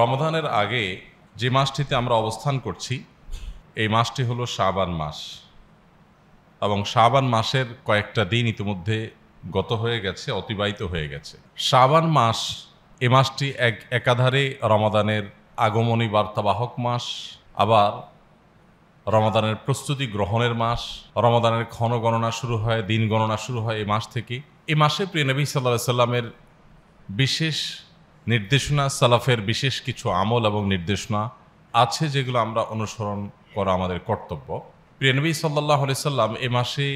রমধানের আগে যে মাসটিতে আমরা অবস্থান করছি এই মাসটি হলো শাবান মাস এবং শাবান মাসের কয়েকটা দিন ইতিমধ্যে গত হয়ে গেছে অতিবাহিত হয়ে গেছে শাবান মাস এ মাসটি এক একাধারে রমাদানের আগমনী বার্তাবাহক মাস আবার রমাদানের প্রস্তুতি গ্রহণের মাস রমাদানের ক্ষণ গণনা শুরু হয় দিন গণনা শুরু হয় এই মাস থেকে এ মাসে প্রিয়নবী সাল্লাহ সাল্লামের বিশেষ নির্দেশনা সালাফের বিশেষ কিছু আমল এবং নির্দেশনা আছে যেগুলো আমরা অনুসরণ করা আমাদের কর্তব্য প্রিয়নবী সাল্লাহ সাল্লাম এ মাসে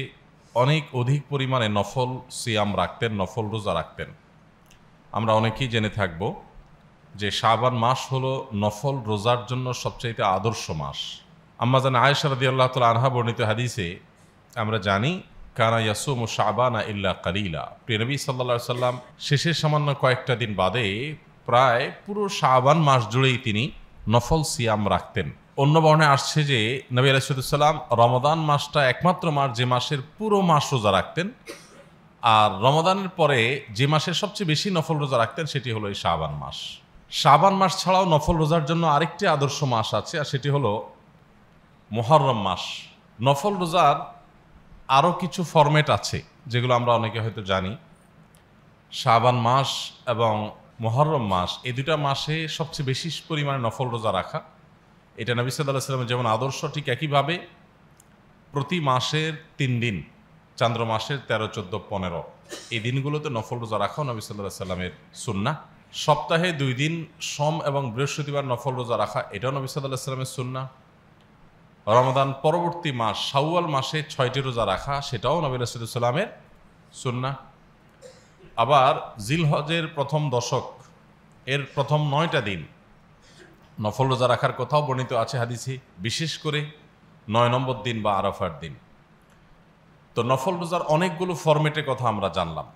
অনেক অধিক পরিমাণে নফল সিয়াম রাখতেন নফল রোজা রাখতেন আমরা অনেকেই জেনে থাকব যে শাবান মাস হল নফল রোজার জন্য সবচাইতে আদর্শ মাস আমরা আয়েশা রদি আল্লাহ তাল আনহা বর্ণিত হাদিসে আমরা জানি কানা ইয়াসুম ও শাবানা ইল্লা কালিলা প্রিয়নবী সাল্লা সাল্লাম শেষের সামান্য কয়েকটা দিন বাদে প্রায় পুরো শাবান মাস জুড়েই তিনি নফল সিয়াম রাখতেন অন্য বর্ণে আসছে যে নবী আলাইসাল্লাম রমদান মাসটা একমাত্র মাস যে মাসের পুরো মাস রোজা রাখতেন আর রমদানের পরে যে মাসের সবচেয়ে বেশি নফল রোজা রাখতেন সেটি হলো এই শাবান মাস শাবান মাস ছাড়াও নফল রোজার জন্য আরেকটি আদর্শ মাস আছে আর সেটি হলো মোহরম মাস নফল রোজার আরও কিছু ফর্মেট আছে যেগুলো আমরা অনেকে হয়তো জানি শাবান মাস এবং মহরম মাস এই দুটা মাসে সবচেয়ে বেশি পরিমাণে নফল রোজা রাখা এটা নবী সাল্লাহ সাল্লামের যেমন আদর্শ ঠিক একইভাবে প্রতি মাসের তিন দিন চান্দ্র মাসের তেরো চোদ্দো পনেরো এই দিনগুলোতে নফল রোজা রাখাও নবী সাল্লাহ সাল্লামের সুন্না সপ্তাহে দুই দিন সম এবং বৃহস্পতিবার নফল রোজা রাখা এটাও নবী সাল্লাহ সাল্লামের সুন্না রমাদান পরবর্তী মাস সাউয়াল মাসে ছয়টি রোজা রাখা সেটাও নবী সাল্লামের সুন্না আবার জিলহজের প্রথম দশক এর প্রথম নয়টা দিন নফল রোজা রাখার কথাও বর্ণিত আছে হাদিসি বিশেষ করে নয় নম্বর দিন বা আরাফার দিন তো নফল রোজার অনেকগুলো ফরম্যাটের কথা আমরা জানলাম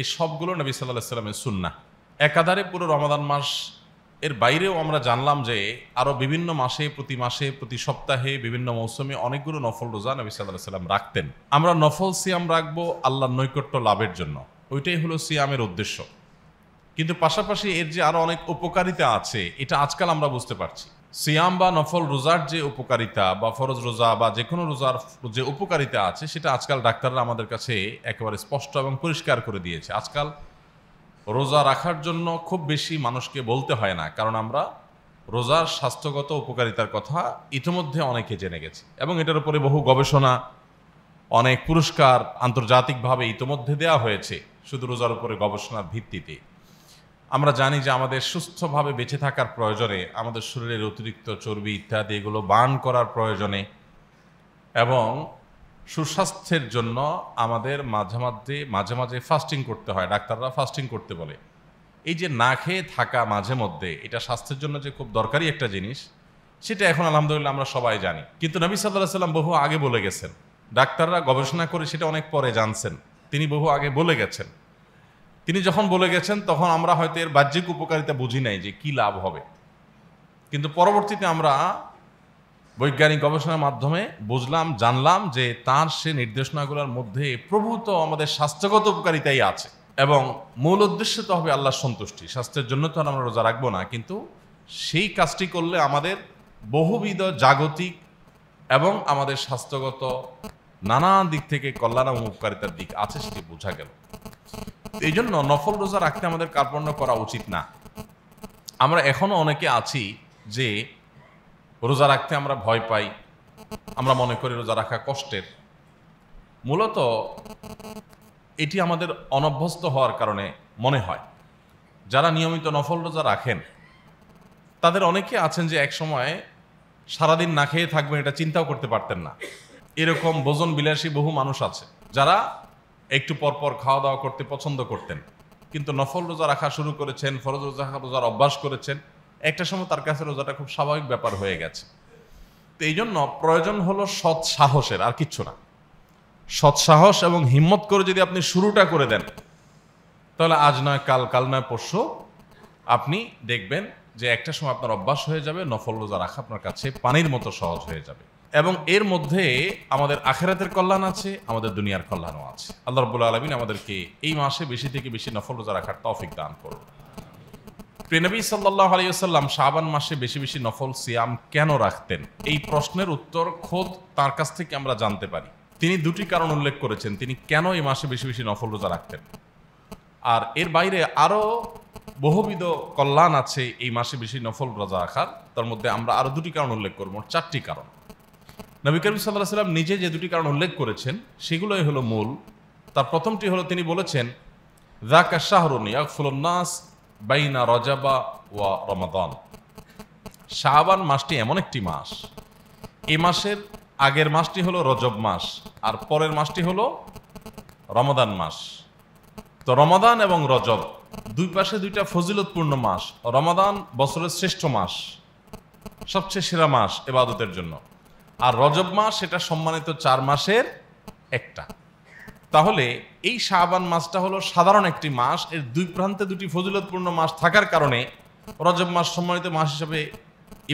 এই সবগুলো নবী সাল্লাহ সাল্লামের সুন্না একাধারে পুরো রমাদান মাস এর বাইরেও আমরা জানলাম যে আরও বিভিন্ন মাসে প্রতি মাসে প্রতি সপ্তাহে বিভিন্ন মৌসুমে অনেকগুলো নফল রোজা নবী সাল্লাহ সাল্লাম রাখতেন আমরা নফল সিয়াম রাখবো আল্লাহর নৈকট্য লাভের জন্য ওইটাই হলো সিয়ামের উদ্দেশ্য কিন্তু পাশাপাশি এর যে আরও অনেক উপকারিতা আছে এটা আজকাল আমরা বুঝতে পারছি সিয়াম বা নফল রোজার যে উপকারিতা বা ফরজ রোজা বা যে কোনো রোজার যে উপকারিতা আছে সেটা আজকাল ডাক্তাররা আমাদের কাছে একেবারে স্পষ্ট এবং পরিষ্কার করে দিয়েছে আজকাল রোজা রাখার জন্য খুব বেশি মানুষকে বলতে হয় না কারণ আমরা রোজার স্বাস্থ্যগত উপকারিতার কথা ইতিমধ্যে অনেকে জেনে গেছি এবং এটার উপরে বহু গবেষণা অনেক পুরস্কার আন্তর্জাতিকভাবে ইতিমধ্যে দেওয়া হয়েছে শুধু রোজার উপরে গবেষণার ভিত্তিতে আমরা জানি যে আমাদের সুস্থভাবে বেঁচে থাকার প্রয়োজনে আমাদের শরীরের অতিরিক্ত চর্বি ইত্যাদি এগুলো বান করার প্রয়োজনে এবং সুস্বাস্থ্যের জন্য আমাদের মাঝে মাঝে মাঝে মাঝে ফাস্টিং করতে হয় ডাক্তাররা ফাস্টিং করতে বলে এই যে না খেয়ে থাকা মাঝে মধ্যে এটা স্বাস্থ্যের জন্য যে খুব দরকারি একটা জিনিস সেটা এখন আলহামদুলিল্লাহ আমরা সবাই জানি কিন্তু নবী সাল্লাহ সাল্লাম বহু আগে বলে গেছেন ডাক্তাররা গবেষণা করে সেটা অনেক পরে জানছেন তিনি বহু আগে বলে গেছেন তিনি যখন বলে গেছেন তখন আমরা হয়তো এর বাহ্যিক উপকারিতা বুঝি নাই যে কি লাভ হবে কিন্তু পরবর্তীতে আমরা বৈজ্ঞানিক গবেষণার মাধ্যমে বুঝলাম জানলাম যে তার সে নির্দেশনাগুলোর মধ্যে প্রভূত আমাদের স্বাস্থ্যগত উপকারিতাই আছে এবং মূল উদ্দেশ্য তো হবে আল্লাহ সন্তুষ্টি স্বাস্থ্যের জন্য তো আমরা রোজা রাখবো না কিন্তু সেই কাজটি করলে আমাদের বহুবিধ জাগতিক এবং আমাদের স্বাস্থ্যগত নানা দিক থেকে কল্যাণ এবং উপকারিতার দিক আছে সেটি বোঝা গেল এই জন্য নফল রোজা রাখতে আমাদের কার্পণ্য করা উচিত না আমরা এখনও অনেকে আছি যে রোজা রাখতে আমরা ভয় পাই আমরা মনে করি রোজা রাখা কষ্টের মূলত এটি আমাদের অনভ্যস্ত হওয়ার কারণে মনে হয় যারা নিয়মিত নফল রোজা রাখেন তাদের অনেকে আছেন যে এক সময় সারাদিন না খেয়ে থাকবেন এটা চিন্তাও করতে পারতেন না এরকম ভোজন বিলাসী বহু মানুষ আছে যারা একটু পরপর খাওয়া দাওয়া করতে পছন্দ করতেন কিন্তু নফল রোজা রাখা শুরু করেছেন ফরজ রোজা রোজার অভ্যাস করেছেন একটা সময় তার কাছে রোজাটা খুব স্বাভাবিক ব্যাপার হয়ে গেছে তো এই জন্য প্রয়োজন হলো সৎ সাহসের আর কিচ্ছু না সৎ সাহস এবং হিম্মত করে যদি আপনি শুরুটা করে দেন তাহলে আজ নয় কাল কাল নয় পরশু আপনি দেখবেন যে একটা সময় আপনার অভ্যাস হয়ে যাবে নফল রোজা রাখা আপনার কাছে পানির মতো সহজ হয়ে যাবে এবং এর মধ্যে আমাদের আখেরাতের কল্যাণ আছে আমাদের দুনিয়ার কল্যাণও আছে আল্লাহ রবুল্লা আলমিন আমাদেরকে এই মাসে বেশি থেকে বেশি নফল রোজা রাখার তফিক দান করুন প্রেনবী সাল্লাহ আলিয়াল্লাম শাবান মাসে বেশি বেশি নফল সিয়াম কেন রাখতেন এই প্রশ্নের উত্তর খোদ তার কাছ থেকে আমরা জানতে পারি তিনি দুটি কারণ উল্লেখ করেছেন তিনি কেন এই মাসে বেশি বেশি নফল রোজা রাখতেন আর এর বাইরে আরও বহুবিধ কল্যাণ আছে এই মাসে বেশি নফল রোজা রাখার তার মধ্যে আমরা আরও দুটি কারণ উল্লেখ করবো চারটি কারণ নবী করিম সাল্লাহ সাল্লাম নিজে যে দুটি কারণ উল্লেখ করেছেন সেগুলোই হলো মূল তার প্রথমটি হলো তিনি বলেছেন জাকা শাহরুন নাস বাইনা রজাবা ওয়া রমাদান শাহবান মাসটি এমন একটি মাস এ মাসের আগের মাসটি হলো রজব মাস আর পরের মাসটি হলো রমাদান মাস তো রমাদান এবং রজব দুই পাশে দুইটা ফজিলতপূর্ণ মাস রমাদান বছরের শ্রেষ্ঠ মাস সবচেয়ে সেরা মাস এবাদতের জন্য আর রজব মাস সেটা সম্মানিত চার মাসের একটা তাহলে এই শাহবান মাসটা হলো সাধারণ একটি মাস এর দুই প্রান্তে দুটি ফজিলতপূর্ণ মাস থাকার কারণে রজব মাস সম্মানিত মাস হিসাবে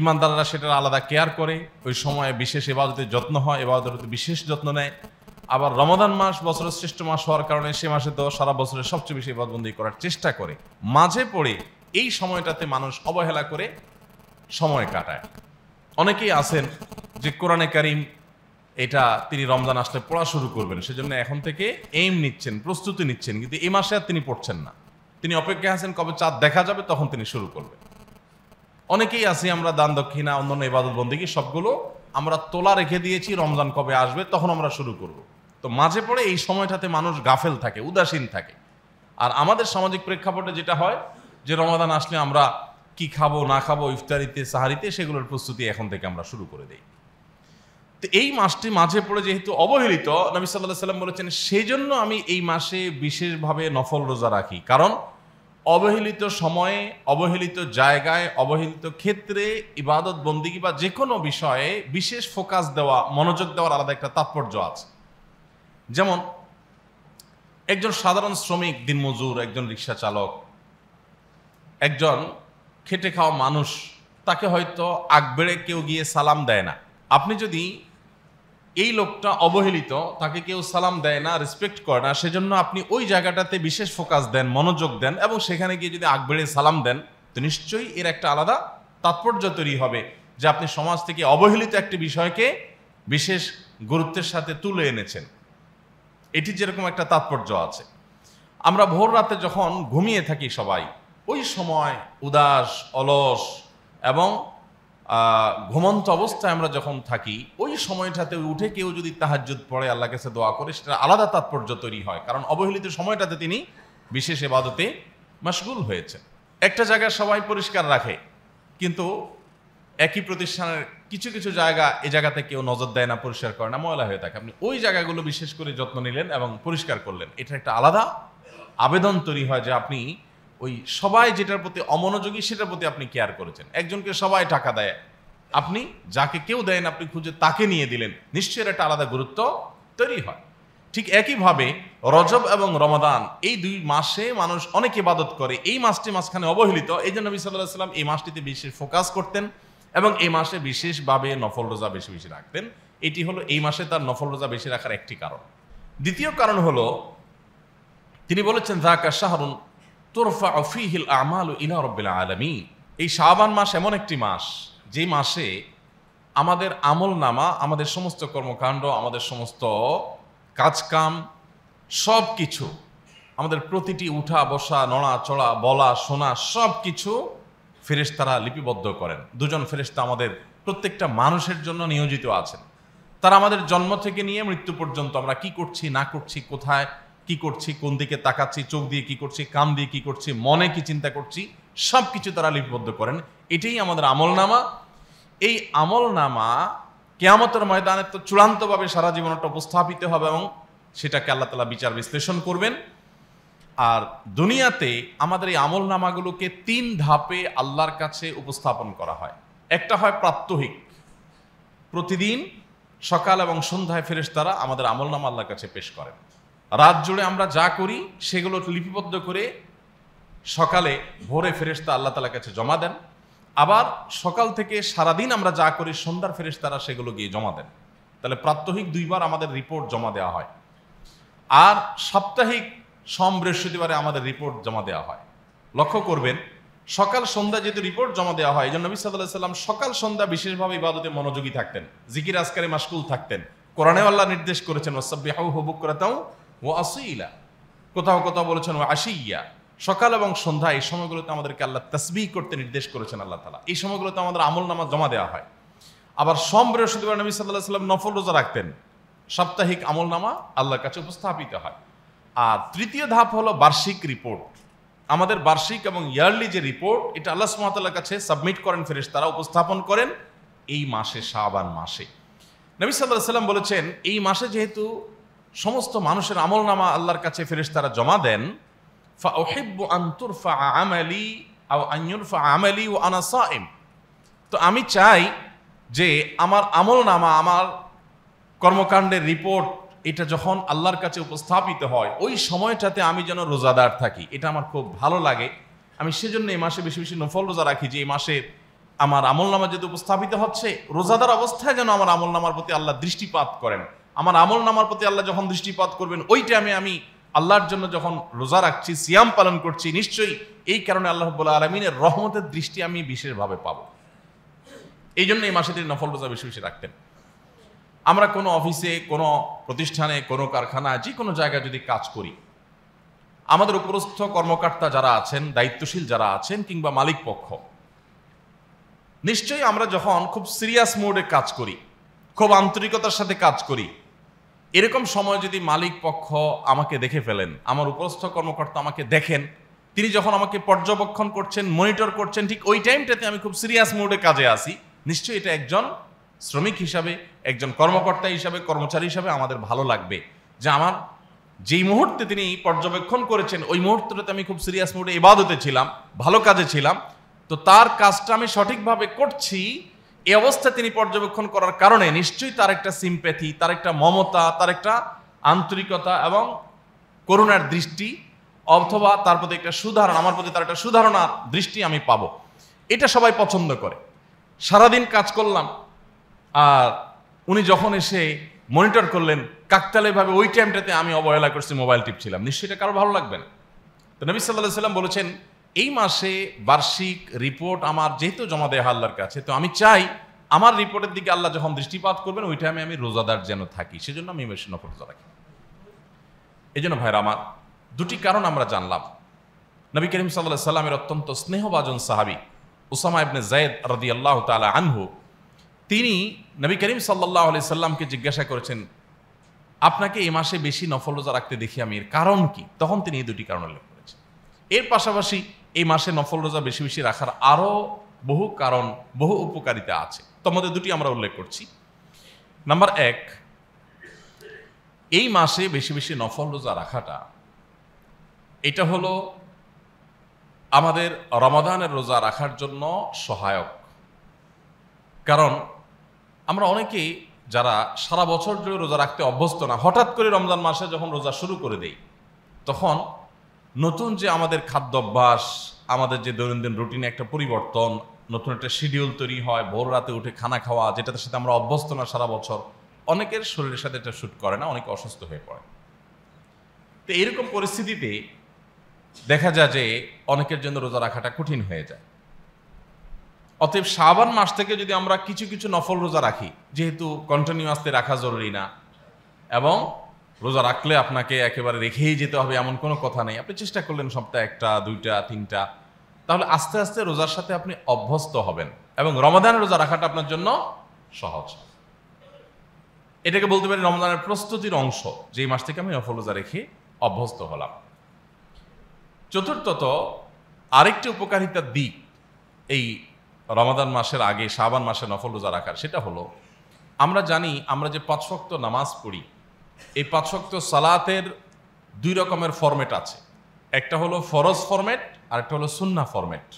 ইমানদাররা সেটার আলাদা কেয়ার করে ওই সময়ে বিশেষ এবাদতের যত্ন হয় এবাদতের বিশেষ যত্ন নেয় আবার রমাদান মাস বছরের শ্রেষ্ঠ মাস হওয়ার কারণে সে মাসে তো সারা বছরের সবচেয়ে বেশি এবাদবন্দি করার চেষ্টা করে মাঝে পড়ে এই সময়টাতে মানুষ অবহেলা করে সময় কাটায় অনেকেই আছেন যে কোরআনে কারিম এটা তিনি রমজান আসলে পড়া শুরু করবেন সেজন্য এখন থেকে এইম নিচ্ছেন প্রস্তুতি নিচ্ছেন কিন্তু এই মাসে আর তিনি পড়ছেন না তিনি অপেক্ষা আছেন কবে চাঁদ দেখা যাবে তখন তিনি শুরু করবেন অনেকেই আছি আমরা দান দক্ষিণা অন্যান্য ইবাদত বন্দীকে সবগুলো আমরা তোলা রেখে দিয়েছি রমজান কবে আসবে তখন আমরা শুরু করব। তো মাঝে পড়ে এই সময়টাতে মানুষ গাফেল থাকে উদাসীন থাকে আর আমাদের সামাজিক প্রেক্ষাপটে যেটা হয় যে রমাদান আসলে আমরা কি খাবো না খাবো ইফতারিতে সাহারিতে সেগুলোর প্রস্তুতি এখন থেকে আমরা শুরু করে দিই তো এই মাসটি মাঝে পড়ে যেহেতু অবহেলিত নবী সাল্লাহ সাল্লাম বলেছেন সেই জন্য আমি এই মাসে বিশেষভাবে নফল রোজা রাখি কারণ অবহেলিত সময়ে অবহেলিত জায়গায় অবহেলিত ক্ষেত্রে ইবাদত বন্দিগি বা যে কোনো বিষয়ে বিশেষ ফোকাস দেওয়া মনোযোগ দেওয়ার আলাদা একটা তাৎপর্য আছে যেমন একজন সাধারণ শ্রমিক দিনমজুর একজন রিক্সা চালক একজন খেটে খাওয়া মানুষ তাকে হয়তো আগবেড়ে কেউ গিয়ে সালাম দেয় না আপনি যদি এই লোকটা অবহেলিত তাকে কেউ সালাম দেয় না রেসপেক্ট করে না সেজন্য আপনি ওই জায়গাটাতে বিশেষ ফোকাস দেন মনোযোগ দেন এবং সেখানে গিয়ে যদি আগ বেড়ে সালাম দেন তো নিশ্চয়ই এর একটা আলাদা তাৎপর্য তৈরি হবে যে আপনি সমাজ থেকে অবহেলিত একটি বিষয়কে বিশেষ গুরুত্বের সাথে তুলে এনেছেন এটি যেরকম একটা তাৎপর্য আছে আমরা ভোর রাতে যখন ঘুমিয়ে থাকি সবাই ওই সময় উদাস অলস এবং ঘুমন্ত অবস্থায় আমরা যখন থাকি ওই সময়টাতে উঠে কেউ যদি তাহাজুদ পড়ে আল্লাহ কাছে দোয়া করে সেটা আলাদা তাৎপর্য তৈরি হয় কারণ অবহেলিত সময়টাতে তিনি বিশেষ এবাদতে মাসগুল হয়েছে একটা জায়গায় সবাই পরিষ্কার রাখে কিন্তু একই প্রতিষ্ঠানের কিছু কিছু জায়গা এ জায়গাতে কেউ নজর দেয় না পরিষ্কার করে না ময়লা হয়ে থাকে আপনি ওই জায়গাগুলো বিশেষ করে যত্ন নিলেন এবং পরিষ্কার করলেন এটা একটা আলাদা আবেদন তৈরি হয় যে আপনি ওই সবাই যেটার প্রতি অমনোযোগী সেটার প্রতি আপনি কেয়ার করেছেন একজনকে সবাই টাকা দেয় আপনি যাকে কেউ দেন আপনি খুঁজে তাকে নিয়ে দিলেন নিশ্চয়ই একটা আলাদা গুরুত্ব তৈরি হয় ঠিক একইভাবে রজব এবং রমাদান এই দুই মাসে মানুষ অনেক ইবাদত করে এই মাসটি মাঝখানে অবহেলিত এই জন্য নবী সাল্লাহ সাল্লাম এই মাসটিতে বিশেষ ফোকাস করতেন এবং এই মাসে বিশেষভাবে নফল রোজা বেশি বেশি রাখতেন এটি হলো এই মাসে তার নফল রোজা বেশি রাখার একটি কারণ দ্বিতীয় কারণ হলো তিনি বলেছেন জাকা শাহরুন তোরফা অফিহিল আমাল ইলা রব্বিল আলমী এই শাহবান মাস এমন একটি মাস যে মাসে আমাদের আমল নামা আমাদের সমস্ত কর্মকাণ্ড আমাদের সমস্ত কাজকাম সব কিছু আমাদের প্রতিটি উঠা বসা নড়া চড়া বলা শোনা সব কিছু ফেরেশতারা লিপিবদ্ধ করেন দুজন ফেরেশতা আমাদের প্রত্যেকটা মানুষের জন্য নিয়োজিত আছেন তারা আমাদের জন্ম থেকে নিয়ে মৃত্যু পর্যন্ত আমরা কি করছি না করছি কোথায় কি করছি কোন দিকে তাকাচ্ছি চোখ দিয়ে কি করছি কান দিয়ে কি করছি মনে কি চিন্তা করছি সব কিছু তারা লিপিবদ্ধ করেন এটাই আমাদের আমল নামা এই আমল নামা কেয়ামতের ময়দানে তো চূড়ান্তভাবে সারা জীবনটা উপস্থাপিত হবে এবং সেটাকে আল্লাহ তালা বিচার বিশ্লেষণ করবেন আর দুনিয়াতে আমাদের এই আমল নামাগুলোকে তিন ধাপে আল্লাহর কাছে উপস্থাপন করা হয় একটা হয় প্রাত্যহিক প্রতিদিন সকাল এবং সন্ধ্যায় তারা আমাদের আমল নামা আল্লাহর কাছে পেশ করেন রাত জুড়ে আমরা যা করি সেগুলো লিপিবদ্ধ করে সকালে ভোরে ফেরেস্তা আল্লাহ তালার কাছে জমা দেন আবার সকাল থেকে সারাদিন আমরা যা করি সন্ধ্যার ফেরেস্তারা সেগুলো গিয়ে জমা দেন তাহলে প্রাত্যহিক দুইবার আমাদের রিপোর্ট জমা দেওয়া হয় আর সাপ্তাহিক সম বৃহস্পতিবারে আমাদের রিপোর্ট জমা দেওয়া হয় লক্ষ্য করবেন সকাল সন্ধ্যা যেহেতু রিপোর্ট জমা দেওয়া হয় এই জন্য নবী সাদুল্লাহ সাল্লাম সকাল সন্ধ্যা বিশেষভাবে ইবাদতে মনোযোগী থাকতেন জিকির আজকারে মাসকুল থাকতেন কোরআনে আল্লাহ নির্দেশ করেছেন বিহাউ হবুক তাও ও আসইলা কোথাও কোথাও বলেছেন ও আশিয়া সকাল এবং সন্ধ্যা এই সময়গুলোতে আমাদেরকে আল্লাহ তসবি করতে নির্দেশ করেছেন আল্লাহ তালা এই সময়গুলোতে আমাদের আমল নামাজ জমা দেওয়া হয় আবার সম বৃহস্পতিবার নবী সাল্লাহ সাল্লাম নফল রোজা রাখতেন সাপ্তাহিক আমল নামা আল্লাহর কাছে উপস্থাপিত হয় আর তৃতীয় ধাপ হলো বার্ষিক রিপোর্ট আমাদের বার্ষিক এবং ইয়ারলি যে রিপোর্ট এটা আল্লাহ সুমাতাল্লার কাছে সাবমিট করেন ফেরেস তারা উপস্থাপন করেন এই মাসে শাহবান মাসে নবী সাল্লাহ সাল্লাম বলেছেন এই মাসে যেহেতু সমস্ত মানুষের আমল নামা আল্লাহর কাছে ফেরেস তারা জমা দেন ফা ওহেব্বু আন্তরফা আমালি আও আইনুরফা আমালি ও আনাসা এম তো আমি চাই যে আমার আমল নামা আমার কর্মকাণ্ডের রিপোর্ট এটা যখন আল্লাহর কাছে উপস্থাপিত হয় ওই সময়টাতে আমি যেন রোজাদার থাকি এটা আমার খুব ভালো লাগে আমি সেজন্য এই মাসে বেশি বেশি নফল রোজা রাখি যে এই মাসে আমার আমল নামা যেহেতু উপস্থাপিত হচ্ছে রোজাদার অবস্থায় যেন আমার আমল নামার প্রতি আল্লাহ দৃষ্টিপাত করেন আমার আমল নামার প্রতি আল্লাহ যখন দৃষ্টিপাত করবেন ওই টাইমে আমি আল্লাহর জন্য যখন রোজা রাখছি সিয়াম পালন করছি নিশ্চয়ই এই কারণে আল্লাহ আলমিনের রহমতের দৃষ্টি আমি বিশেষভাবে পাব এই জন্য এই মাসে তিনি নফল রোজা বেশি বেশি রাখতেন আমরা কোনো অফিসে কোনো প্রতিষ্ঠানে কোনো কারখানা যে কোনো জায়গায় যদি কাজ করি আমাদের উপরস্থ কর্মকর্তা যারা আছেন দায়িত্বশীল যারা আছেন কিংবা মালিক পক্ষ নিশ্চয়ই আমরা যখন খুব সিরিয়াস মোডে কাজ করি খুব আন্তরিকতার সাথে কাজ করি এরকম সময় যদি মালিক পক্ষ আমাকে দেখে ফেলেন আমার উপস্থ কর্মকর্তা আমাকে দেখেন তিনি যখন আমাকে পর্যবেক্ষণ করছেন মনিটর করছেন ঠিক ওই টাইমটাতে আমি খুব সিরিয়াস মুডে কাজে আসি নিশ্চয়ই এটা একজন শ্রমিক হিসাবে একজন কর্মকর্তা হিসাবে কর্মচারী হিসাবে আমাদের ভালো লাগবে যে আমার যেই মুহূর্তে তিনি পর্যবেক্ষণ করেছেন ওই মুহূর্তটাতে আমি খুব সিরিয়াস মুডে ইবাদতে ছিলাম ভালো কাজে ছিলাম তো তার কাজটা আমি সঠিকভাবে করছি এই অবস্থা তিনি পর্যবেক্ষণ করার কারণে নিশ্চয়ই তার একটা সিম্প্যাথি তার একটা মমতা তার একটা আন্তরিকতা এবং করুণার দৃষ্টি অথবা তার প্রতি একটা সুধারণ আমার প্রতি তার একটা সুধারণার দৃষ্টি আমি পাবো এটা সবাই পছন্দ করে সারাদিন কাজ করলাম আর উনি যখন এসে মনিটর করলেন কাকতালেভাবে ওই টাইমটাতে আমি অবহেলা করছি মোবাইল টিপছিলাম নিশ্চয়ই এটা কারো ভালো লাগবে না তো নবী সাল্লাহ সাল্লাম বলেছেন এই মাসে বার্ষিক রিপোর্ট আমার যেহেতু জমা দেয় আল্লাহর কাছে তো আমি চাই আমার রিপোর্টের দিকে আল্লাহ যখন দৃষ্টিপাত করবেন ওই টাইমে আমি রোজাদার যেন থাকি সেজন্য আমি বেশি নফর রোজা রাখি এই জন্য ভাইরা আমার দুটি কারণ আমরা জানলাম নবী করিম সাল্লাহ সাল্লামের অত্যন্ত স্নেহভাজন সাহাবি ওসামা ইবনে জায়দ রদি আল্লাহ তালা আনহু তিনি নবী করিম সাল্লাহ আলি সাল্লামকে জিজ্ঞাসা করেছেন আপনাকে এ মাসে বেশি নফল রোজা রাখতে দেখি আমি এর কারণ কি তখন তিনি এই দুটি কারণ উল্লেখ করেছেন এর পাশাপাশি এই মাসে নফল রোজা বেশি বেশি রাখার আরও বহু কারণ বহু উপকারিতা আছে তোমাদের দুটি আমরা উল্লেখ করছি নাম্বার এক এই মাসে বেশি বেশি নফল রোজা রাখাটা এটা হলো আমাদের রমাদানের রোজা রাখার জন্য সহায়ক কারণ আমরা অনেকেই যারা সারা বছর জুড়ে রোজা রাখতে অভ্যস্ত না হঠাৎ করে রমজান মাসে যখন রোজা শুরু করে দেই তখন নতুন যে আমাদের খাদ্য অভ্যাস আমাদের যে দৈনন্দিন রুটিনে একটা পরিবর্তন নতুন একটা শিডিউল তৈরি হয় ভোর রাতে উঠে খানা খাওয়া যেটাতে সাথে আমরা অভ্যস্ত না সারা বছর অনেকের শরীরের সাথে এটা শ্যুট করে না অনেকে অসুস্থ হয়ে পড়ে তো এরকম পরিস্থিতিতে দেখা যায় যে অনেকের জন্য রোজা রাখাটা কঠিন হয়ে যায় অতএব শাবান মাস থেকে যদি আমরা কিছু কিছু নফল রোজা রাখি যেহেতু কন্টিনিউয়াসলি রাখা জরুরি না এবং রোজা রাখলে আপনাকে একেবারে রেখেই যেতে হবে এমন কোনো কথা নেই আপনি চেষ্টা করলেন সপ্তাহে একটা দুইটা তিনটা তাহলে আস্তে আস্তে রোজার সাথে আপনি অভ্যস্ত হবেন এবং রমাদান রোজা রাখাটা আপনার জন্য সহজ এটাকে বলতে পারি রমাদানের প্রস্তুতির অংশ যেই মাস থেকে আমি অফল রোজা রেখে অভ্যস্ত হলাম চতুর্থত আরেকটি উপকারিতার দিক এই রমাদান মাসের আগে শাবান মাসে নফল রোজা রাখার সেটা হলো আমরা জানি আমরা যে পাঁচ শক্ত নামাজ পড়ি এই পাঁচ শক্ত সালাতের দুই রকমের ফরম্যাট আছে একটা হলো ফরজ ফরম্যাট আর একটা হলো সুন্না ফরম্যাট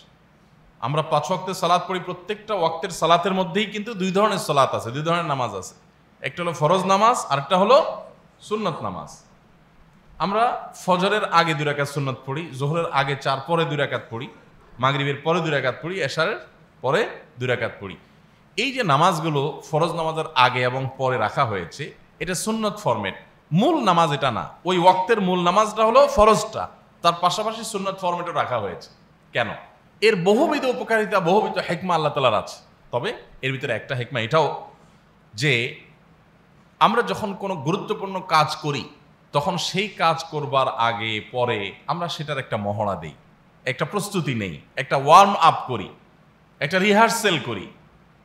আমরা পাঁচ ওয়াক্তের সালাত পড়ি প্রত্যেকটা ওয়াক্তের সালাতের মধ্যেই কিন্তু দুই ধরনের সালাত আছে দুই ধরনের নামাজ আছে একটা হলো ফরজ নামাজ আরেকটা হলো সুন্নত নামাজ আমরা ফজরের আগে দুই রাকাত সুন্নত পড়ি জোহরের আগে চার পরে দুই রাকাত পড়ি মাগরিবের পরে দুই রাকাত পড়ি এশারের পরে দুই রাকাত পড়ি এই যে নামাজগুলো ফরজ নামাজের আগে এবং পরে রাখা হয়েছে এটা সুন্নত ফর্মেট মূল নামাজ এটা না ওই ওয়াক্তের মূল নামাজটা হলো ফরজটা তার পাশাপাশি সুন্নত ফর্মেটও রাখা হয়েছে কেন এর বহুবিধ উপকারিতা বহুবিধ হেকমা আল্লাহ তালার আছে তবে এর ভিতরে একটা হেকমা এটাও যে আমরা যখন কোনো গুরুত্বপূর্ণ কাজ করি তখন সেই কাজ করবার আগে পরে আমরা সেটার একটা মহড়া দিই একটা প্রস্তুতি নেই একটা ওয়ার্ম আপ করি একটা রিহার্সেল করি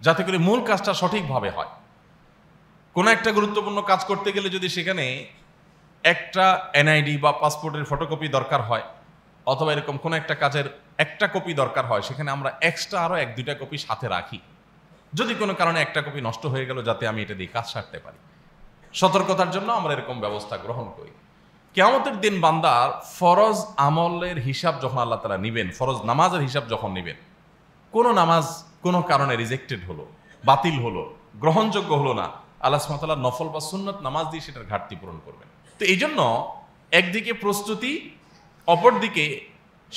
যাতে করে মূল কাজটা সঠিকভাবে হয় কোনো একটা গুরুত্বপূর্ণ কাজ করতে গেলে যদি সেখানে একটা এনআইডি বা পাসপোর্টের ফটোকপি দরকার হয় অথবা এরকম কোনো একটা কাজের একটা কপি দরকার হয় সেখানে আমরা এক্সট্রা আরও এক দুইটা কপি সাথে রাখি যদি কোনো কারণে একটা কপি নষ্ট হয়ে গেল যাতে আমি এটা দিয়ে কাজ সারতে পারি সতর্কতার জন্য আমরা এরকম ব্যবস্থা গ্রহণ করি কেমতের দিন বান্দার ফরজ আমলের হিসাব যখন আল্লাহ তালা নেবেন ফরজ নামাজের হিসাব যখন নেবেন কোনো নামাজ কোনো কারণে রিজেক্টেড হলো বাতিল হলো গ্রহণযোগ্য হলো না আল্লাহ সুমতাল্লাহ নফল বা সুন্নত নামাজ দিয়ে সেটার ঘাটতি পূরণ করবেন তো এই জন্য একদিকে প্রস্তুতি অপরদিকে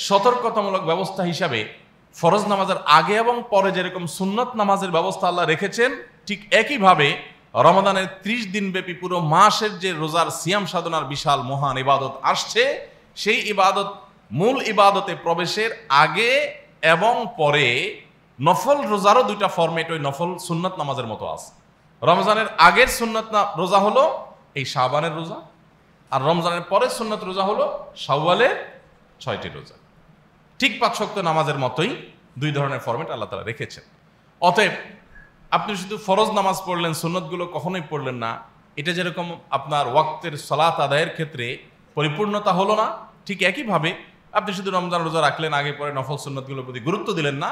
সতর্কতামূলক ব্যবস্থা হিসাবে ফরজ নামাজের আগে এবং পরে যেরকম সুন্নত নামাজের ব্যবস্থা আল্লাহ রেখেছেন ঠিক একইভাবে রমাদানের ত্রিশ দিনব্যাপী পুরো মাসের যে রোজার সিয়াম সাধনার বিশাল মহান ইবাদত আসছে সেই ইবাদত মূল ইবাদতে প্রবেশের আগে এবং পরে নফল রোজারও দুইটা ফরম্যাট ওই নফল সুন্নত নামাজের মতো আছে রমজানের আগের সুন্নত না রোজা হলো এই শাহবানের রোজা আর রমজানের পরের সুন্নত রোজা হলো শাওয়ালের ছয়টি রোজা ঠিক পাঁচশক্ত নামাজের মতোই দুই ধরনের ফরম্যাট আল্লাহ তালা রেখেছেন অতএব আপনি শুধু ফরজ নামাজ পড়লেন সুন্নতগুলো কখনোই পড়লেন না এটা যেরকম আপনার ওয়াক্তের সলাত আদায়ের ক্ষেত্রে পরিপূর্ণতা হলো না ঠিক একইভাবে আপনি শুধু রমজান রোজা রাখলেন আগে পরে নফল সুন্নতগুলোর প্রতি গুরুত্ব দিলেন না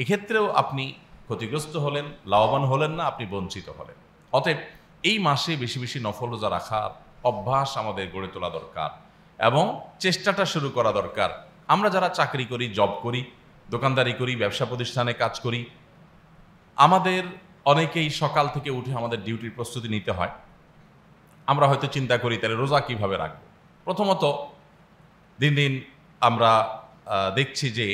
এক্ষেত্রেও আপনি ক্ষতিগ্রস্ত হলেন লাভবান হলেন না আপনি বঞ্চিত হলেন অতএব এই মাসে বেশি বেশি নফল রোজা রাখার অভ্যাস আমাদের গড়ে তোলা দরকার এবং চেষ্টাটা শুরু করা দরকার আমরা যারা চাকরি করি জব করি দোকানদারি করি ব্যবসা প্রতিষ্ঠানে কাজ করি আমাদের অনেকেই সকাল থেকে উঠে আমাদের ডিউটির প্রস্তুতি নিতে হয় আমরা হয়তো চিন্তা করি তাহলে রোজা কীভাবে রাখবো প্রথমত দিন দিন আমরা দেখছি যে